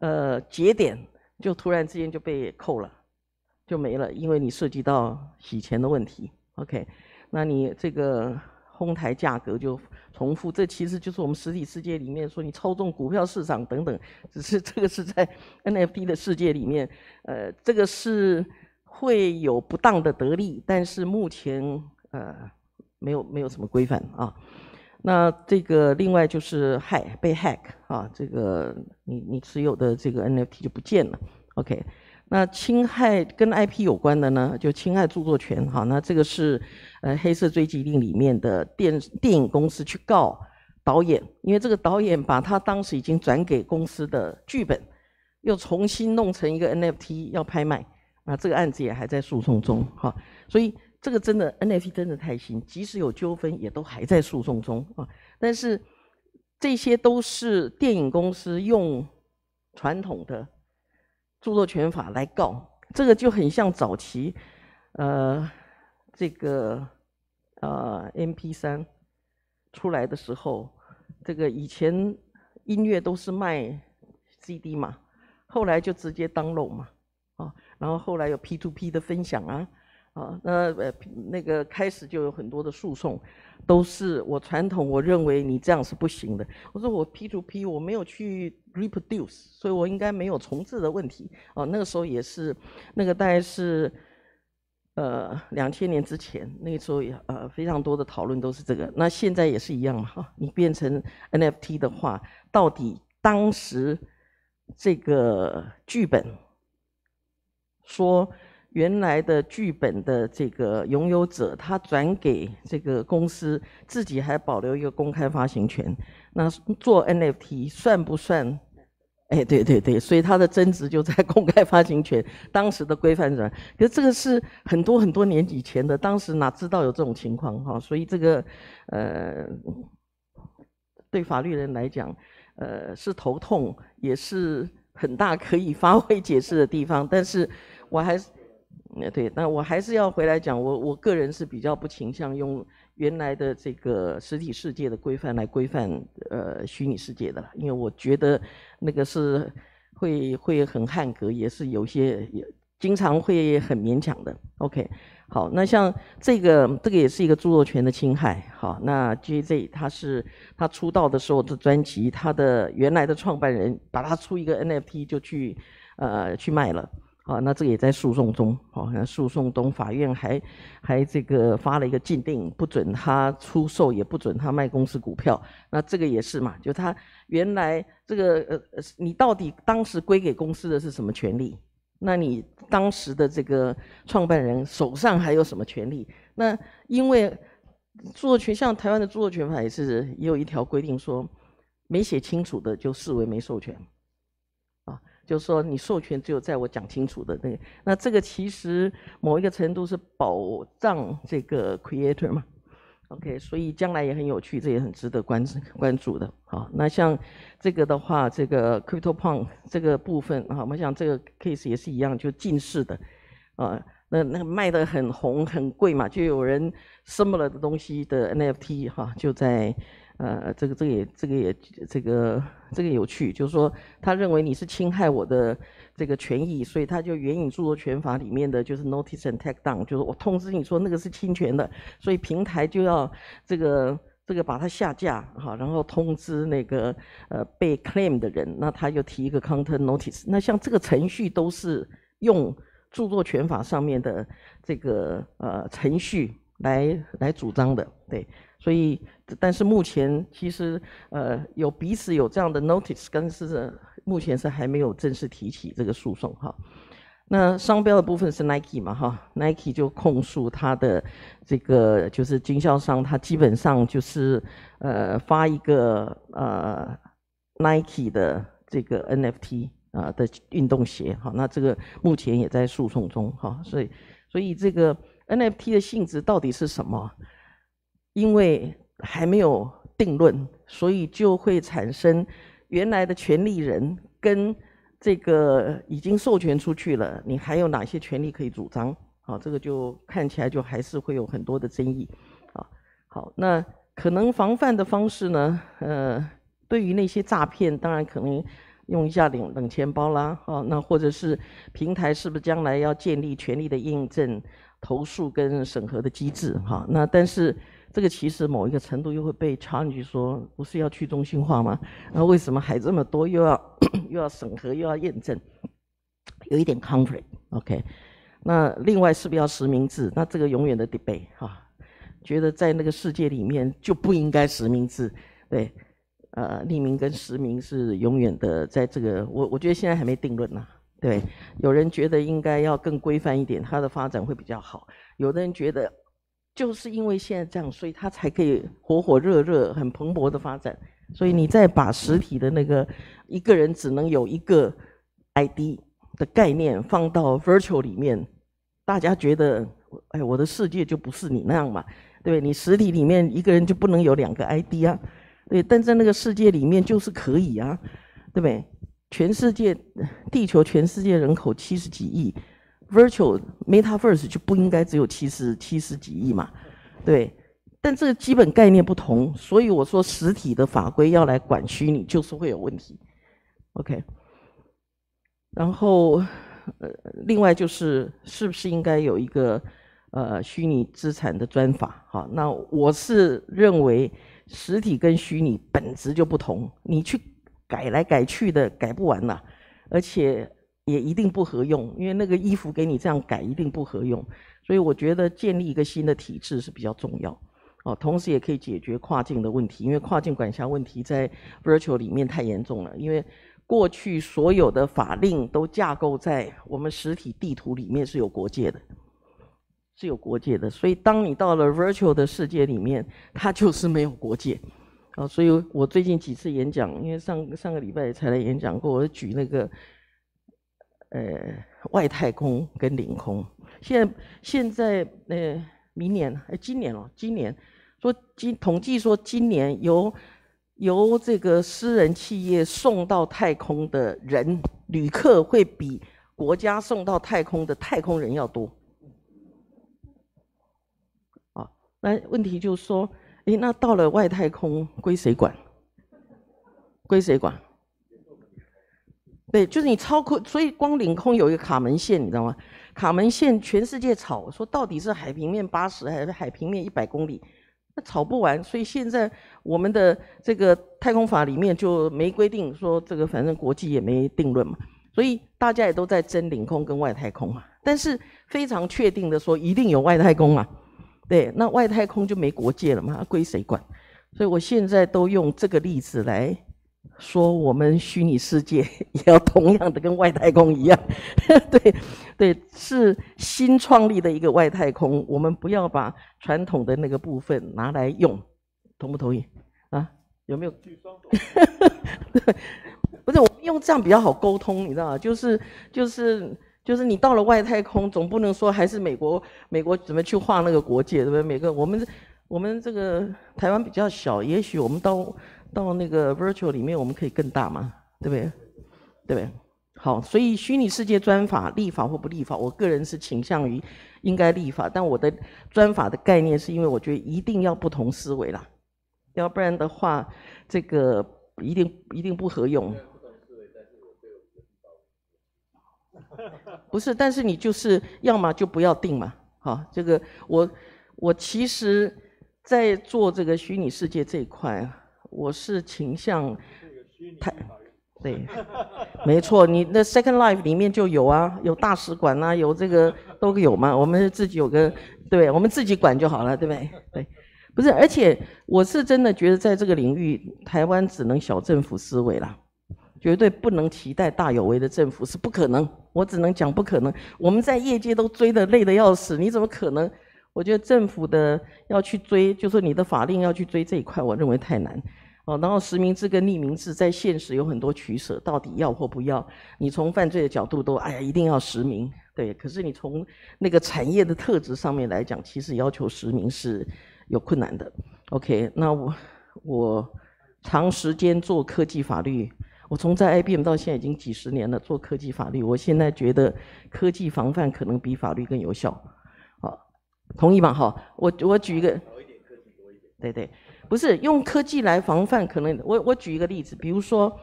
呃，节点就突然之间就被扣了，就没了，因为你涉及到洗钱的问题。OK，那你这个哄抬价格就重复，这其实就是我们实体世界里面说你操纵股票市场等等，只是 这个是在 NFT 的世界里面，呃，这个是会有不当的得利，但是目前呃没有没有什么规范啊。那这个另外就是害被 hack 啊，这个你你持有的这个 NFT 就不见了。OK，那侵害跟 IP 有关的呢，就侵害著作权哈。那这个是呃黑色追缉令里面的电电影公司去告导演，因为这个导演把他当时已经转给公司的剧本，又重新弄成一个 NFT 要拍卖啊，这个案子也还在诉讼中哈。所以。这个真的 NFT 真的太新，即使有纠纷，也都还在诉讼中啊。但是这些都是电影公司用传统的著作权法来告，这个就很像早期，呃，这个呃 MP 三出来的时候，这个以前音乐都是卖 CD 嘛，后来就直接 download 嘛，啊，然后后来有 P to P 的分享啊。啊，那呃，那个开始就有很多的诉讼，都是我传统我认为你这样是不行的。我说我 P to P 我没有去 reproduce，所以我应该没有重置的问题。哦，那个时候也是，那个大概是，呃，两千年之前，那个时候也呃非常多的讨论都是这个。那现在也是一样嘛，你变成 NFT 的话，到底当时这个剧本说。原来的剧本的这个拥有者，他转给这个公司，自己还保留一个公开发行权。那做 NFT 算不算？哎，对对对，所以它的增值就在公开发行权 当时的规范上。可是这个是很多很多年以前的，当时哪知道有这种情况哈？所以这个，呃，对法律人来讲，呃，是头痛，也是很大可以发挥解释的地方。但是，我还是。那对，那我还是要回来讲，我我个人是比较不倾向用原来的这个实体世界的规范来规范呃虚拟世界的因为我觉得那个是会会很汉格，也是有些也经常会很勉强的。OK，好，那像这个这个也是一个著作权的侵害。好，那 JZ 他是他出道的时候的专辑，他的原来的创办人把他出一个 NFT 就去呃去卖了。啊，那这个也在诉讼中，好，诉讼中法院还还这个发了一个禁令，不准他出售，也不准他卖公司股票。那这个也是嘛，就他原来这个呃，你到底当时归给公司的是什么权利？那你当时的这个创办人手上还有什么权利？那因为著作权，像台湾的著作权法也是也有一条规定，说没写清楚的就视为没授权。就是说你授权只有在我讲清楚的那，那这个其实某一个程度是保障这个 creator 嘛，OK，所以将来也很有趣，这也很值得关关注的。好，那像这个的话，这个 CryptoPunk 这个部分啊，我们讲这个 case 也是一样，就近视的啊，那那卖的很红很贵嘛，就有人 s i m i l a r 的东西的 NFT 哈，就在。呃，这个这个也这个也这个这个有趣，就是说他认为你是侵害我的这个权益，所以他就援引著作权法里面的就是 notice and take down，就是我通知你说那个是侵权的，所以平台就要这个这个把它下架哈，然后通知那个呃被 claim 的人，那他就提一个 counter notice。那像这个程序都是用著作权法上面的这个呃程序来来主张的，对。所以，但是目前其实，呃，有彼此有这样的 notice，但是目前是还没有正式提起这个诉讼哈。那商标的部分是 Nike 嘛哈，Nike 就控诉他的这个就是经销商，他基本上就是呃发一个呃 Nike 的这个 NFT 啊的运动鞋哈。那这个目前也在诉讼中哈，所以，所以这个 NFT 的性质到底是什么？因为还没有定论，所以就会产生原来的权利人跟这个已经授权出去了，你还有哪些权利可以主张？啊，这个就看起来就还是会有很多的争议，啊，好，那可能防范的方式呢？呃，对于那些诈骗，当然可能用一下冷冷钱包啦，啊，那或者是平台是不是将来要建立权利的印证、投诉跟审核的机制？哈，那但是。这个其实某一个程度又会被插进去说，不是要去中心化吗？那为什么还这么多，又要 又要审核，又要验证？有一点 conflict，OK？那另外是不是要实名制？那这个永远的 debate 哈，觉得在那个世界里面就不应该实名制。对，呃，匿名跟实名是永远的在这个我我觉得现在还没定论呐。对，有人觉得应该要更规范一点，它的发展会比较好。有的人觉得。就是因为现在这样，所以他才可以火火热热、很蓬勃的发展。所以你再把实体的那个一个人只能有一个 ID 的概念放到 Virtual 里面，大家觉得，哎，我的世界就不是你那样嘛？对，你实体里面一个人就不能有两个 ID 啊？对，但在那个世界里面就是可以啊？对不对？全世界地球，全世界人口七十几亿。Virtual metaverse 就不应该只有七十七十几亿嘛，对，但这个基本概念不同，所以我说实体的法规要来管虚拟就是会有问题。OK，然后呃，另外就是是不是应该有一个呃虚拟资产的专法？哈，那我是认为实体跟虚拟本质就不同，你去改来改去的改不完了，而且。也一定不合用，因为那个衣服给你这样改一定不合用，所以我觉得建立一个新的体制是比较重要。哦，同时也可以解决跨境的问题，因为跨境管辖问题在 virtual 里面太严重了。因为过去所有的法令都架构在我们实体地图里面是有国界的，是有国界的。所以当你到了 virtual 的世界里面，它就是没有国界。啊，所以我最近几次演讲，因为上上个礼拜才来演讲过，我举那个。呃，外太空跟领空，现在现在呃，明年哎，今年哦，今年说今统计说，今年由由这个私人企业送到太空的人旅客会比国家送到太空的太空人要多。啊，那问题就说，哎，那到了外太空归谁管？归谁管？对，就是你操控，所以光领空有一个卡门线，你知道吗？卡门线全世界吵，说到底是海平面八十还是海平面一百公里，那吵不完。所以现在我们的这个太空法里面就没规定说这个，反正国际也没定论嘛。所以大家也都在争领空跟外太空嘛。但是非常确定的说，一定有外太空嘛。对，那外太空就没国界了嘛，归谁管？所以我现在都用这个例子来。说我们虚拟世界 也要同样的跟外太空一样，对，对，是新创立的一个外太空，我们不要把传统的那个部分拿来用，同不同意？啊？有没有？不是，我们用这样比较好沟通，你知道吗？就是就是就是你到了外太空，总不能说还是美国美国怎么去画那个国界对不对？每个我们我们这个台湾比较小，也许我们到。到那个 virtual 里面，我们可以更大嘛，对不对？对不对？好，所以虚拟世界专法立法或不立法，我个人是倾向于应该立法。但我的专法的概念，是因为我觉得一定要不同思维啦，要不然的话，这个一定一定不合用。不是，但是你就是要么就不要定嘛，好，这个我我其实在做这个虚拟世界这一块啊。我是倾向，台，对，没错，你那 Second Life 里面就有啊，有大使馆啊，有这个都有嘛。我们自己有个，对我们自己管就好了，对不对？对，不是，而且我是真的觉得，在这个领域，台湾只能小政府思维啦，绝对不能期待大有为的政府是不可能。我只能讲不可能。我们在业界都追的累的要死，你怎么可能？我觉得政府的要去追，就说你的法令要去追这一块，我认为太难。哦，然后实名制跟匿名制在现实有很多取舍，到底要或不要？你从犯罪的角度都，哎呀，一定要实名，对。可是你从那个产业的特质上面来讲，其实要求实名是有困难的。OK，那我我长时间做科技法律，我从在 IBM 到现在已经几十年了，做科技法律，我现在觉得科技防范可能比法律更有效。好，同意吗？哈，我我举一个，对对。不是用科技来防范可能，我我举一个例子，比如说，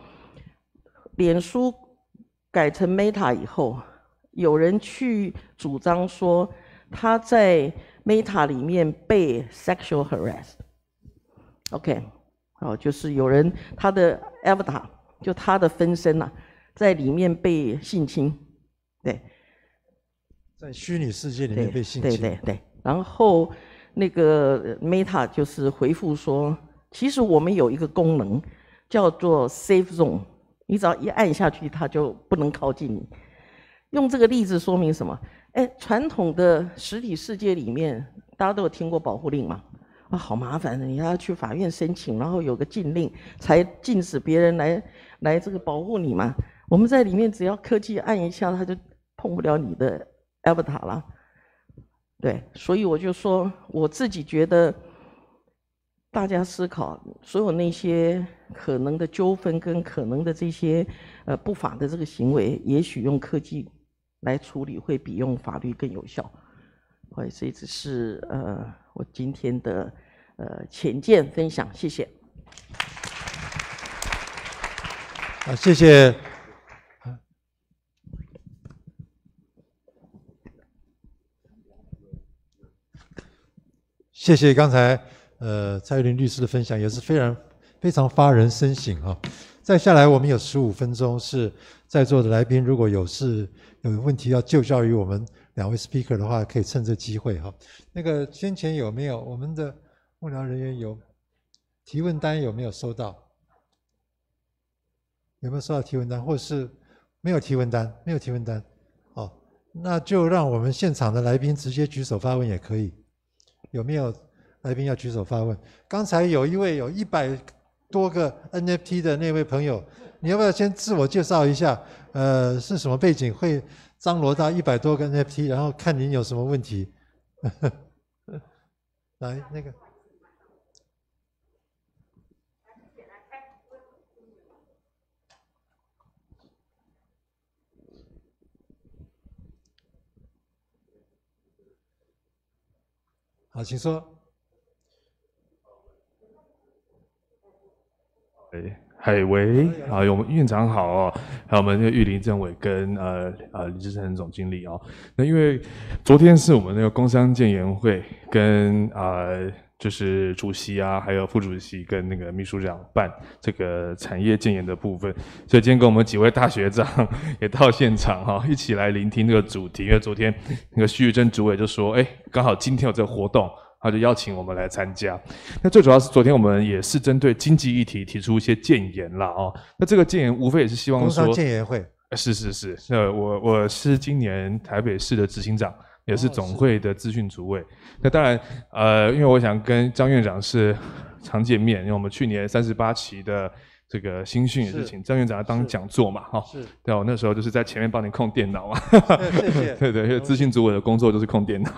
脸书改成 Meta 以后，有人去主张说他在 Meta 里面被 sexual harass，OK，哦，就是有人他的 avatar 就他的分身呐，在里面被性侵，对，在虚拟世界里面被性侵，对对对，然后。那个 Meta 就是回复说，其实我们有一个功能叫做 Safe Zone，你只要一按下去，它就不能靠近你。用这个例子说明什么？哎，传统的实体世界里面，大家都有听过保护令嘛？啊，好麻烦，你要去法院申请，然后有个禁令，才禁止别人来来这个保护你嘛。我们在里面只要科技按一下，它就碰不了你的 a v a t a r 了。对，所以我就说，我自己觉得，大家思考所有那些可能的纠纷跟可能的这些呃不法的这个行为，也许用科技来处理会比用法律更有效。哎，这只是呃我今天的呃浅见分享，谢谢。
啊，谢谢。谢谢刚才呃蔡玉玲律师的分享，也是非常非常发人深省哦。再下来我们有十五分钟，是在座的来宾如果有事有问题要就教于我们两位 speaker 的话，可以趁这机会哈。那个先前有没有我们的幕僚人员有提问单有没有收到？有没有收到提问单？或是没有提问单？没有提问单哦，那就让我们现场的来宾直接举手发问也可以。有没有来宾要举手发问？刚才有一位有一百多个 NFT 的那位朋友，你要不要先自我介绍一下？呃，是什么背景会张罗到一百多个 NFT？然后看您有什么问题。来，那个。好，请说。
哎，海维啊，我们院长好，还有我们那个玉林政委跟呃呃李志成总经理哦。那因为昨天是我们那个工商建研会跟呃就是主席啊，还有副主席跟那个秘书长办这个产业建言的部分，所以今天跟我们几位大学长 也到现场哈，一起来聆听这个主题。因为昨天那个徐玉珍主委就说，哎，刚好今天有这活动，他就邀请我们来参加。那最主要是昨天我们也是针对经济议题提出一些建言啦，哦，那这个建言无非也是希望说，建言会是是是，呃，我我是今年台北市的执行长。也是总会的资讯组委，那当然，呃，因为我想跟张院长是常见面，因为我们去年三十八期的这个新训是请张院长来当讲座嘛，哈，对我那时候就是在前面帮你控电脑嘛。谢谢，对对，因为资讯组委的工作就是控电脑，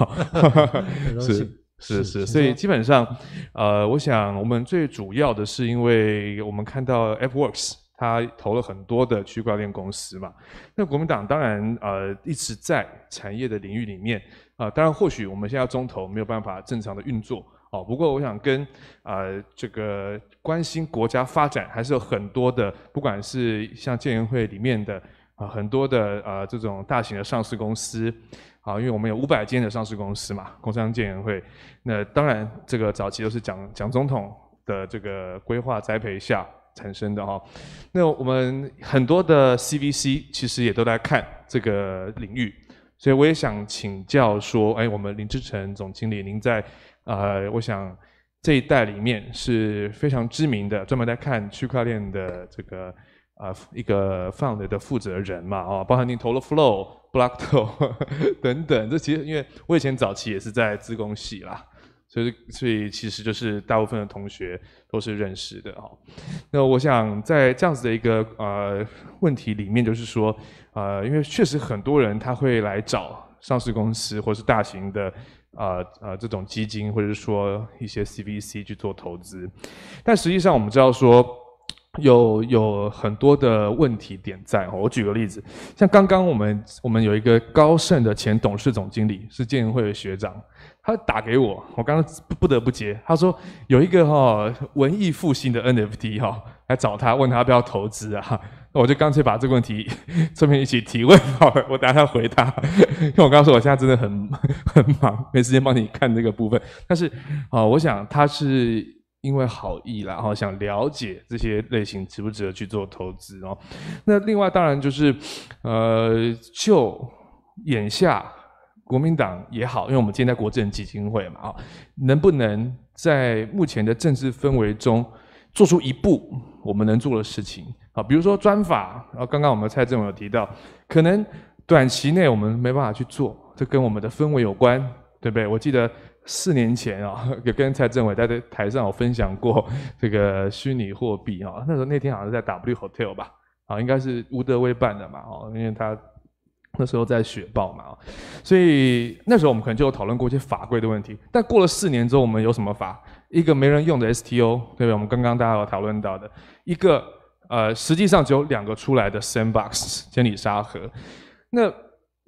是是是，所以基本上，呃，我想我们最主要的是因为我们看到 f w o r k s 他投了很多的区块链公司嘛？那国民党当然呃一直在产业的领域里面啊，当然或许我们现在中投没有办法正常的运作哦。不过我想跟啊这个关心国家发展还是有很多的，不管是像建言会里面的啊很多的啊这种大型的上市公司啊，因为我们有五百间的上市公司嘛，工商建研会。那当然这个早期都是蒋蒋总统的这个规划栽培下。产生的哈，那我们很多的 CVC 其实也都在看这个领域，所以我也想请教说，哎，我们林志成总经理，您在呃，我想这一代里面是非常知名的，专门在看区块链的这个啊一个 fund 的负责人嘛，哦，包含您投了 Flow、b l o c k t o 等等，这其实因为我以前早期也是在自贡系啦。所以，所以其实就是大部分的同学都是认识的哈。那我想在这样子的一个呃问题里面，就是说呃，因为确实很多人他会来找上市公司或是大型的啊啊这种基金，或者是说一些 CVC 去做投资。但实际上我们知道说有有很多的问题点在哦。我举个例子，像刚刚我们我们有一个高盛的前董事总经理是建银会的学长。他打给我，我刚刚不得不接。他说有一个哈文艺复兴的 NFT 哈来找他，问他要不要投资啊？那我就干脆把这个问题 顺便一起提问好了。我等下回答，因为我刚说我现在真的很很忙，没时间帮你看这个部分。但是啊，我想他是因为好意，然后想了解这些类型值不值得去做投资哦。那另外当然就是呃，就眼下。国民党也好，因为我们今天在国政基金会嘛，啊，能不能在目前的政治氛围中做出一步我们能做的事情啊？比如说专法，然后刚刚我们蔡政委有提到，可能短期内我们没办法去做，这跟我们的氛围有关，对不对？我记得四年前啊，跟蔡政委在台上有分享过 这个虚拟货币啊，那时候那天好像是在 W Hotel 吧，啊，应该是吴德威办的嘛，哦，因为他。那时候在雪豹嘛，所以那时候我们可能就有讨论过一些法规的问题。但过了四年之后，我们有什么法？一个没人用的 STO，对不对？我们刚刚大家有讨论到的，一个呃，实际上只有两个出来的 sandbox 千里沙盒。那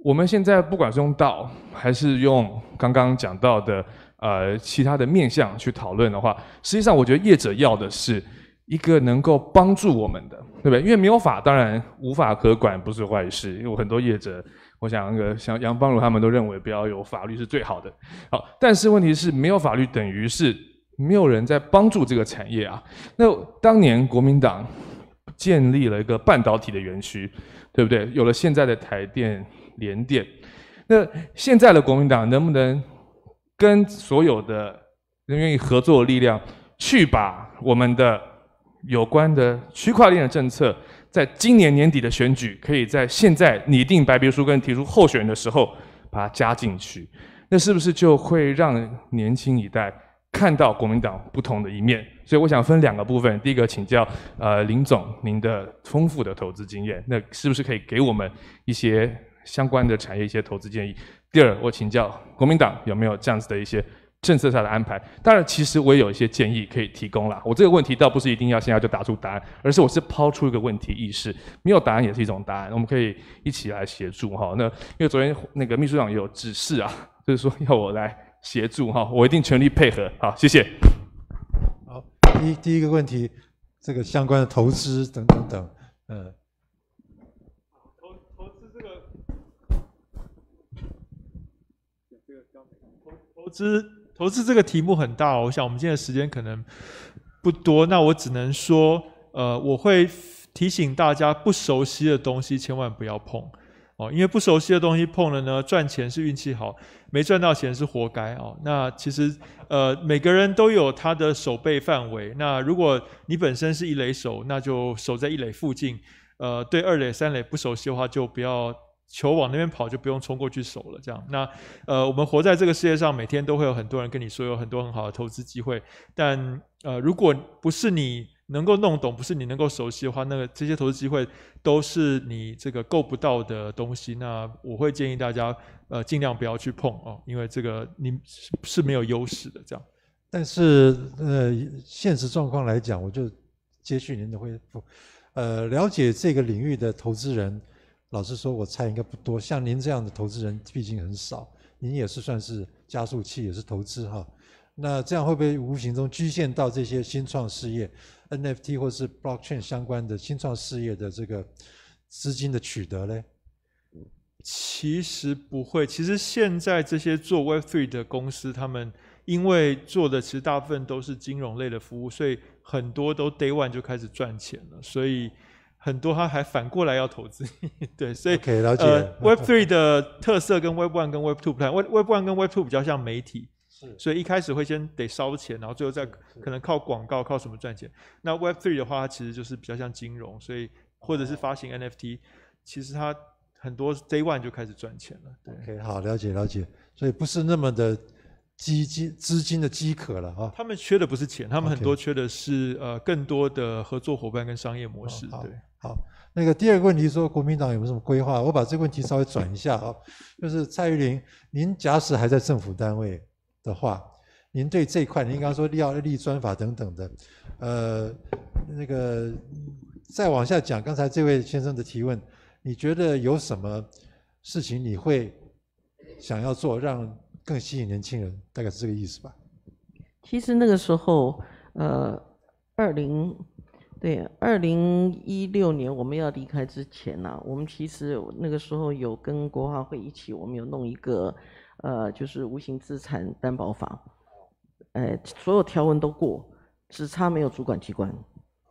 我们现在不管是用道，还是用刚刚讲到的呃其他的面向去讨论的话，实际上我觉得业者要的是一个能够帮助我们的。对不对？因为没有法，当然无法可管，不是坏事。因为很多业者，我想那个像杨邦如他们都认为，不要有法律是最好的。好，但是问题是，没有法律等于是没有人在帮助这个产业啊。那当年国民党建立了一个半导体的园区，对不对？有了现在的台电、联电，那现在的国民党能不能跟所有的愿意合作力量去把我们的？有关的区块链的政策，在今年年底的选举，可以在现在拟定白皮书跟提出候选人的时候，把它加进去。那是不是就会让年轻一代看到国民党不同的一面？所以我想分两个部分：第一个，请教呃林总您的丰富的投资经验，那是不是可以给我们一些相关的产业一些投资建议？第二，我请教国民党有没有这样子的一些。政策上的安排，当然，其实我也有一些建议可以提供啦。我这个问题倒不是一定要现在就答出答案，而是我是抛出一个问题意识，没有答案也是一种答案。我们可以一起来协助哈。那因为昨天那个秘书长有指示啊，就是说要我来协助哈，我一定全力配合。好，谢谢。
好，第第一个问题，这个相关的投资等等等，呃，
投投资这个，投投资。投资这个题目很大，我想我们今天时间可能不多，那我只能说，呃，我会提醒大家，不熟悉的东西千万不要碰，哦，因为不熟悉的东西碰了呢，赚钱是运气好，没赚到钱是活该哦。那其实，呃，每个人都有他的守备范围，那如果你本身是一垒手，那就守在一垒附近，呃，对二垒、三垒不熟悉的话，就不要。球往那边跑，就不用冲过去守了。这样，那呃，我们活在这个世界上，每天都会有很多人跟你说有很多很好的投资机会，但呃，如果不是你能够弄懂，不是你能够熟悉的话，那个这些投资机会都是你这个够不到的东西。那我会建议大家呃，尽量不要去碰哦，因为这个你是是没有优势的。这样，
但是呃，现实状况来讲，我就接续您的回复，呃，了解这个领域的投资人。老实说，我猜应该不多。像您这样的投资人，毕竟很少。您也是算是加速器，也是投资哈。那这样会不会无形中局限到这些新创事业，NFT 或是 Blockchain 相关的新创事业的这个资金的取得呢？其实不
会。其实现在这些做 Web3 的公司，他们因为做的其实大部分都是金融类的服务，所以很多都 Day One 就开始赚钱了。所以很多，他还反过来要投资，对，所以了呃，Web three 的特色跟 Web one 跟 Web two 不一样，Web one 跟 Web two 比较像媒体，所以一开始会先得烧钱，然后最后再可能靠广告靠什么赚钱。那 Web three 的话，它其实就是比较像金融，所以或者是发行 NFT，其实它很多 Day one 就开始赚钱
了。OK，好，了解了解，所以不是那么的基金资金的饥渴了啊。他
们缺的不是钱，他们很多缺的是呃更多的合作伙伴跟商业模式，对。好，
那个第二个问题说国民党有没有什么规划？我把这个问题稍微转一下啊，就是蔡玉玲，您假使还在政府单位的话，您对这一块，您刚刚说立二立专法等等的，呃，那个再往下讲，刚才这位先生的提问，你觉得有什么事情你会想要做，让更吸引年轻人？大概是这个意思吧？
其实那个时候，呃，二零。对，二零一六年我们要离开之前呢，我们其实那个时候有跟国华会一起，我们有弄一个，呃，就是无形资产担保法，呃，所有条文都过，只差没有主管机关，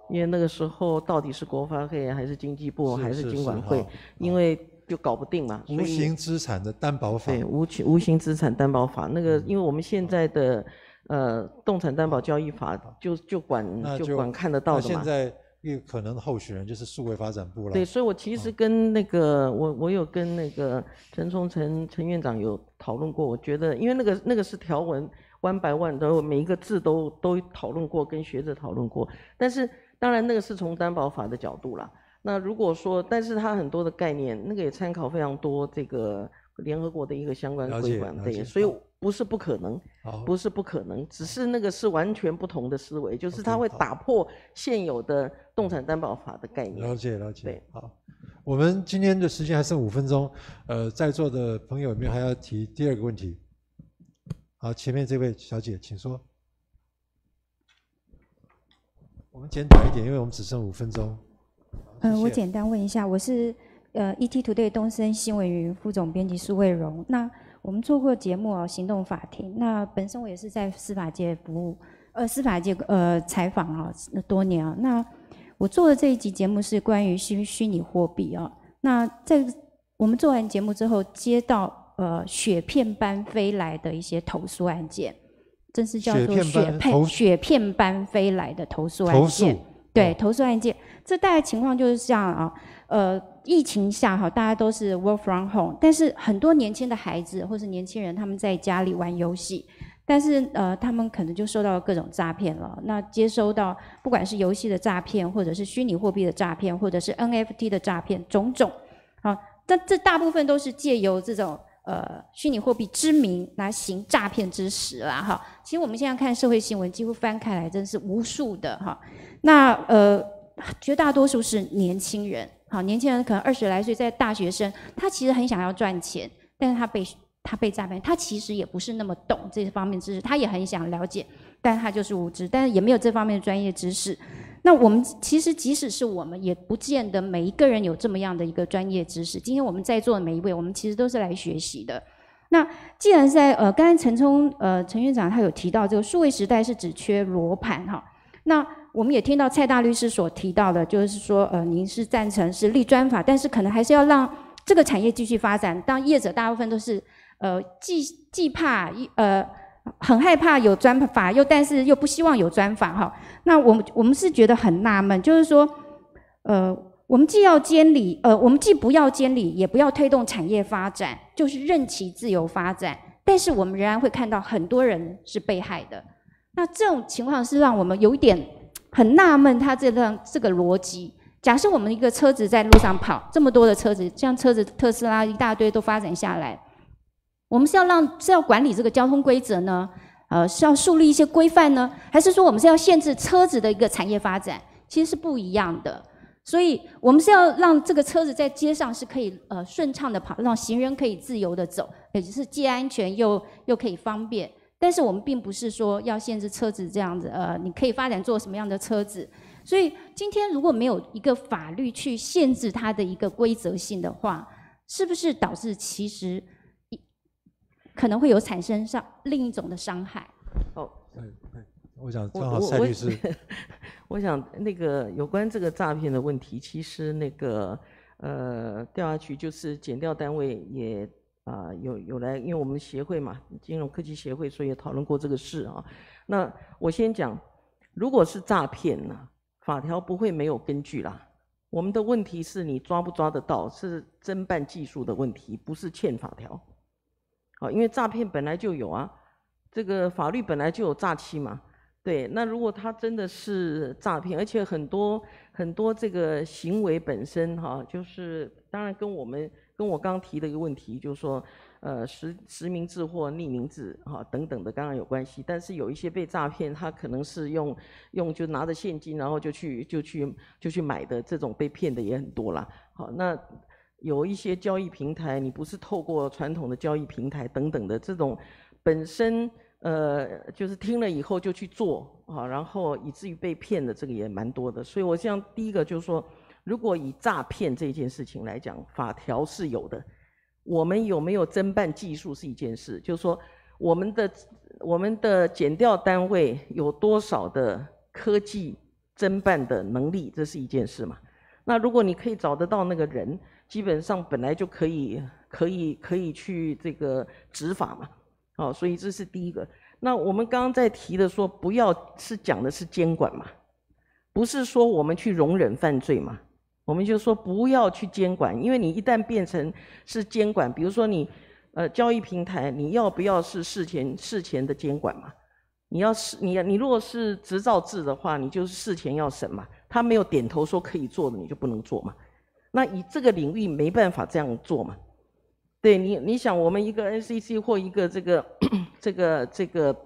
因为那个时候到底是国发会还是经济部还是经管会，因为就搞不定嘛。无形资产的担保法，对，无无无形资产担保法那个，因为我们现在的。呃，动产担保交易法就就管就管看得到的嘛。那现在，
因为可能候选人就是数位发展部了。对，
所以我其实跟那个我我有跟那个陈崇成陈院长有讨论过。我觉得，因为那个那个是条文弯百万的每一个字都都讨论过，跟学者讨论过。但是当然那个是从担保法的角度啦。那如果说，但是它很多的概念，那个也参考非常多这个联合国的一个相关规管，对，所以。不是不可能，不是不可能，只是那个是完全不同的思维，就是它会打破现有的动产担保法的概念。了解，了解。对，好，
我们今天的时间还剩五分钟，呃，在座的朋友有没有还要提第二个问题？好，前面这位小姐，请说。我们简短一点，因为我们只剩五分钟。
嗯，我简单问一下，我是呃 ET a 队东森新闻云副总编辑苏慧荣，那。我们做过节目哦，《行动法庭》。那本身我也是在司法界服务，呃，司法界呃采访啊多年啊。那我做的这一集节目是关于虚虚拟货币啊。那在我们做完节目之后，接到呃雪片般飞来的一些投诉案件，真是叫做雪片雪片般飞来的投诉案件，对投诉案件。这大概情况就是这样啊。呃，疫情下哈，大家都是 work from home，但是很多年轻的孩子或是年轻人，他们在家里玩游戏，但是呃，他们可能就受到各种诈骗了。那接收到不管是游戏的诈骗，或者是虚拟货币的诈骗，或者是 NFT 的诈骗，种种，好，但这大部分都是借由这种呃虚拟货币之名来行诈骗之实啦，哈。其实我们现在看社会新闻，几乎翻开来，真是无数的哈。那呃，绝大多数是年轻人。好，年轻人可能二十来岁，在大学生，他其实很想要赚钱，但是他被他被诈骗，他其实也不是那么懂这方面知识，他也很想了解，但他就是无知，但是也没有这方面的专业知识。那我们其实即使是我们，也不见得每一个人有这么样的一个专业知识。今天我们在座的每一位，我们其实都是来学习的。那既然在呃，刚才陈冲呃，陈院长他有提到这个数位时代是只缺罗盘哈，那。我们也听到蔡大律师所提到的，就是说，呃，您是赞成是立专法，但是可能还是要让这个产业继续发展。当业者大部分都是，呃，既既怕呃很害怕有专法，又但是又不希望有专法哈。那我们我们是觉得很纳闷，就是说，呃，我们既要监理，呃，我们既不要监理，也不要推动产业发展，就是任其自由发展，但是我们仍然会看到很多人是被害的。那这种情况是让我们有一点。很纳闷，他这段这个逻辑。假设我们一个车子在路上跑，这么多的车子，像车子特斯拉一大堆都发展下来，我们是要让是要管理这个交通规则呢？呃，是要树立一些规范呢？还是说我们是要限制车子的一个产业发展？其实是不一样的。所以我们是要让这个车子在街上是可以呃顺畅的跑，让行人可以自由的走，也就是既安全又又可以方便。但是我们并不是说要限制车子这样子，呃，你可以发展做什么样的车子。所以今天如果没有一个法律去限制它的一个规则性的话，是不是导致其实可能会有产生上另一种的伤害？
哦，
我想正好蔡律师，
我想那个有关这个诈骗的问题，其实那个呃，调查局就是减调单位也。啊，有有来，因为我们协会嘛，金融科技协会，所以也讨论过这个事啊。那我先讲，如果是诈骗呢，法条不会没有根据啦。我们的问题是你抓不抓得到，是侦办技术的问题，不是欠法条。好，因为诈骗本来就有啊，这个法律本来就有诈欺嘛。对，那如果他真的是诈骗，而且很多很多这个行为本身哈，就是当然跟我们。跟我刚提的一个问题，就是说，呃，实实名制或匿名制，哈，等等的，刚刚有关系。但是有一些被诈骗，他可能是用用就拿着现金，然后就去就去就去买的这种被骗的也很多啦。好，那有一些交易平台，你不是透过传统的交易平台等等的这种本身，呃，就是听了以后就去做啊，然后以至于被骗的这个也蛮多的。所以我像第一个就是说。如果以诈骗这件事情来讲，法条是有的。我们有没有侦办技术是一件事，就是说我们的我们的检调单位有多少的科技侦办的能力，这是一件事嘛。那如果你可以找得到那个人，基本上本来就可以可以可以去这个执法嘛。哦，所以这是第一个。那我们刚刚在提的说，不要是讲的是监管嘛，不是说我们去容忍犯罪嘛。我们就说不要去监管，因为你一旦变成是监管，比如说你，呃，交易平台，你要不要是事前事前的监管嘛？你要是你你如果是执照制的话，你就是事前要审嘛。他没有点头说可以做的，你就不能做嘛。那以这个领域没办法这样做嘛？对你你想我们一个 NCC 或一个这个 这个这个，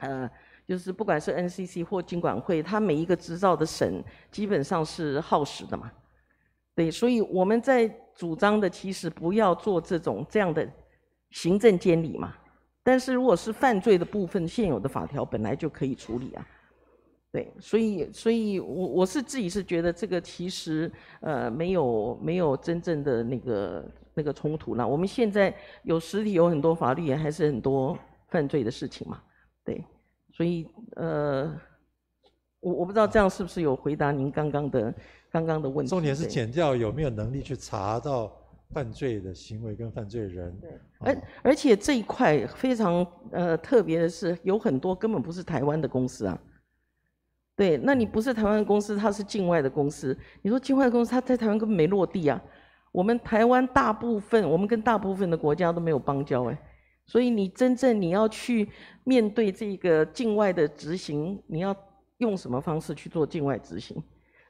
呃。就是不管是 NCC 或经管会，它每一个执照的审基本上是耗时的嘛。对，所以我们在主张的其实不要做这种这样的行政监理嘛。但是如果是犯罪的部分，现有的法条本来就可以处理啊。对，所以所以，我我是自己是觉得这个其实呃没有没有真正的那个那个冲突了。我们现在有实体，有很多法律也还是很多犯罪的事情嘛。对。所以，呃，我我不知道这样是不是有回答您刚刚的刚刚的问题。重点是检
调有没有能力去查到犯罪的行为跟犯罪人？对。
而而且这一块非常呃特别的是，有很多根本不是台湾的公司啊。对，那你不是台湾的公司，它是境外的公司。你说境外的公司，它在台湾根本没落地啊。我们台湾大部分，我们跟大部分的国家都没有邦交哎。所以你真正你要去面对这个境外的执行，你要用什么方式去做境外执行？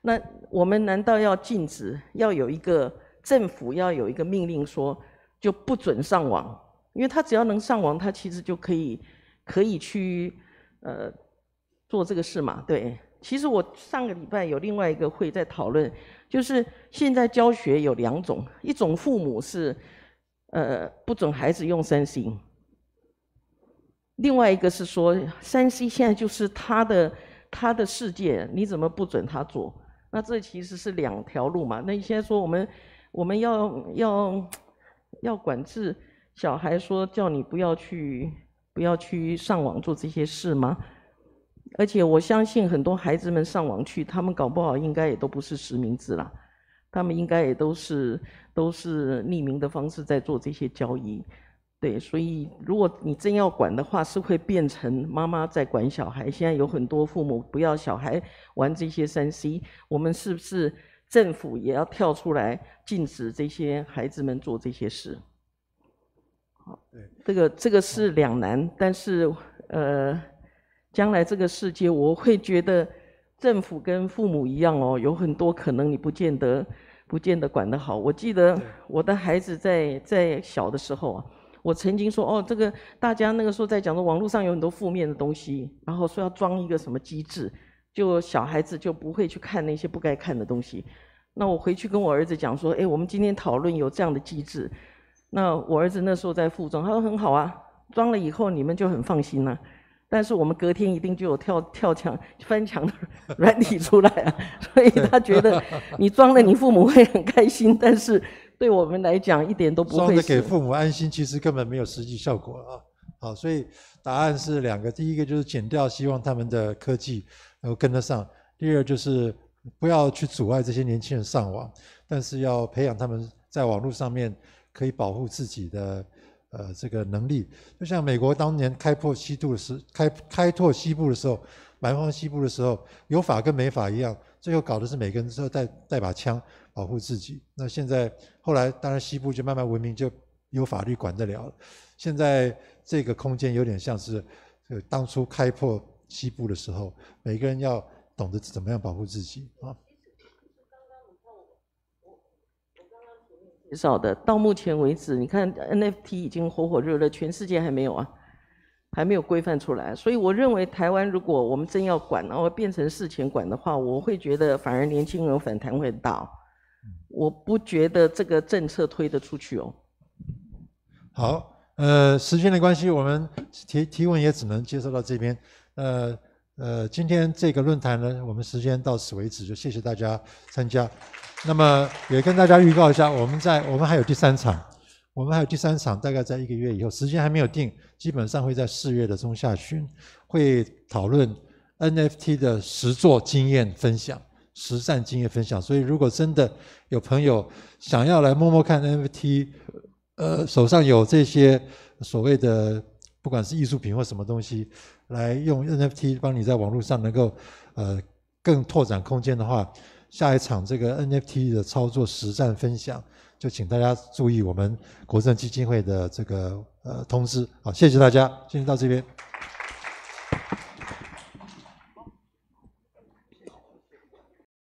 那我们难道要禁止？要有一个政府要有一个命令说就不准上网？因为他只要能上网，他其实就可以可以去呃做这个事嘛。对，其实我上个礼拜有另外一个会在讨论，就是现在教学有两种，一种父母是。呃，不准孩子用三 C。另外一个是说，三 C 现在就是他的他的世界，你怎么不准他做？那这其实是两条路嘛。那你现在说我们我们要要要管制小孩，说叫你不要去不要去上网做这些事吗？而且我相信很多孩子们上网去，他们搞不好应该也都不是实名制了。他们应该也都是都是匿名的方式在做这些交易，对，所以如果你真要管的话，是会变成妈妈在管小孩。现在有很多父母不要小孩玩这些三 C，我们是不是政府也要跳出来禁止这些孩子们做这些事？好，这个这个是两难，但是呃，将来这个世界我会觉得。政府跟父母一样哦，有很多可能你不见得，不见得管得好。我记得我的孩子在在小的时候啊，我曾经说哦，这个大家那个时候在讲说网络上有很多负面的东西，然后说要装一个什么机制，就小孩子就不会去看那些不该看的东西。那我回去跟我儿子讲说，哎，我们今天讨论有这样的机制。那我儿子那时候在附中，他说很好啊，装了以后你们就很放心了。但是我们隔天一定就有跳跳墙翻墙的 软体出来啊，所以他觉得你装了你父母会很开心，但是对我们来讲一点都不会装的给父
母安心，其实根本没有实际效果啊！好，所以答案是两个：第一个就是减掉希望他们的科技能够跟得上；第二就是不要去阻碍这些年轻人上网，但是要培养他们在网络上面可以保护自己的。呃，这个能力就像美国当年开拓西部的时开开拓西部的时候，蛮荒西部的时候有法跟没法一样，最后搞的是每个人都要带带把枪保护自己。那现在后来当然西部就慢慢文明就有法律管得了了。现在这个空间有点像是当初开拓西部的时候，每个人要懂得怎么样保护自己啊。
少的，到目前为止，你看 NFT 已经火火热了，全世界还没有啊，还没有规范出来。所以我认为，台湾如果我们真要管，然后变成事前管的话，我会觉得反而年轻人反弹会大。我不觉得这个政策推得出去哦。
好，呃，时间的关系，我们提提问也只能接受到这边。呃呃，今天这个论坛呢，我们时间到此为止，就谢谢大家参加。那么也跟大家预告一下，我们在我们还有第三场，我们还有第三场，大概在一个月以后，时间还没有定，基本上会在四月的中下旬，会讨论 NFT 的实做经验分享、实战经验分享。所以，如果真的有朋友想要来摸摸看 NFT，呃，手上有这些所谓的不管是艺术品或什么东西，来用 NFT 帮你在网络上能够呃更拓展空间的话。下一场这个 NFT 的操作实战分享，就请大家注意我们国政基金会的这个呃通知。好，谢谢大家，今天到这边。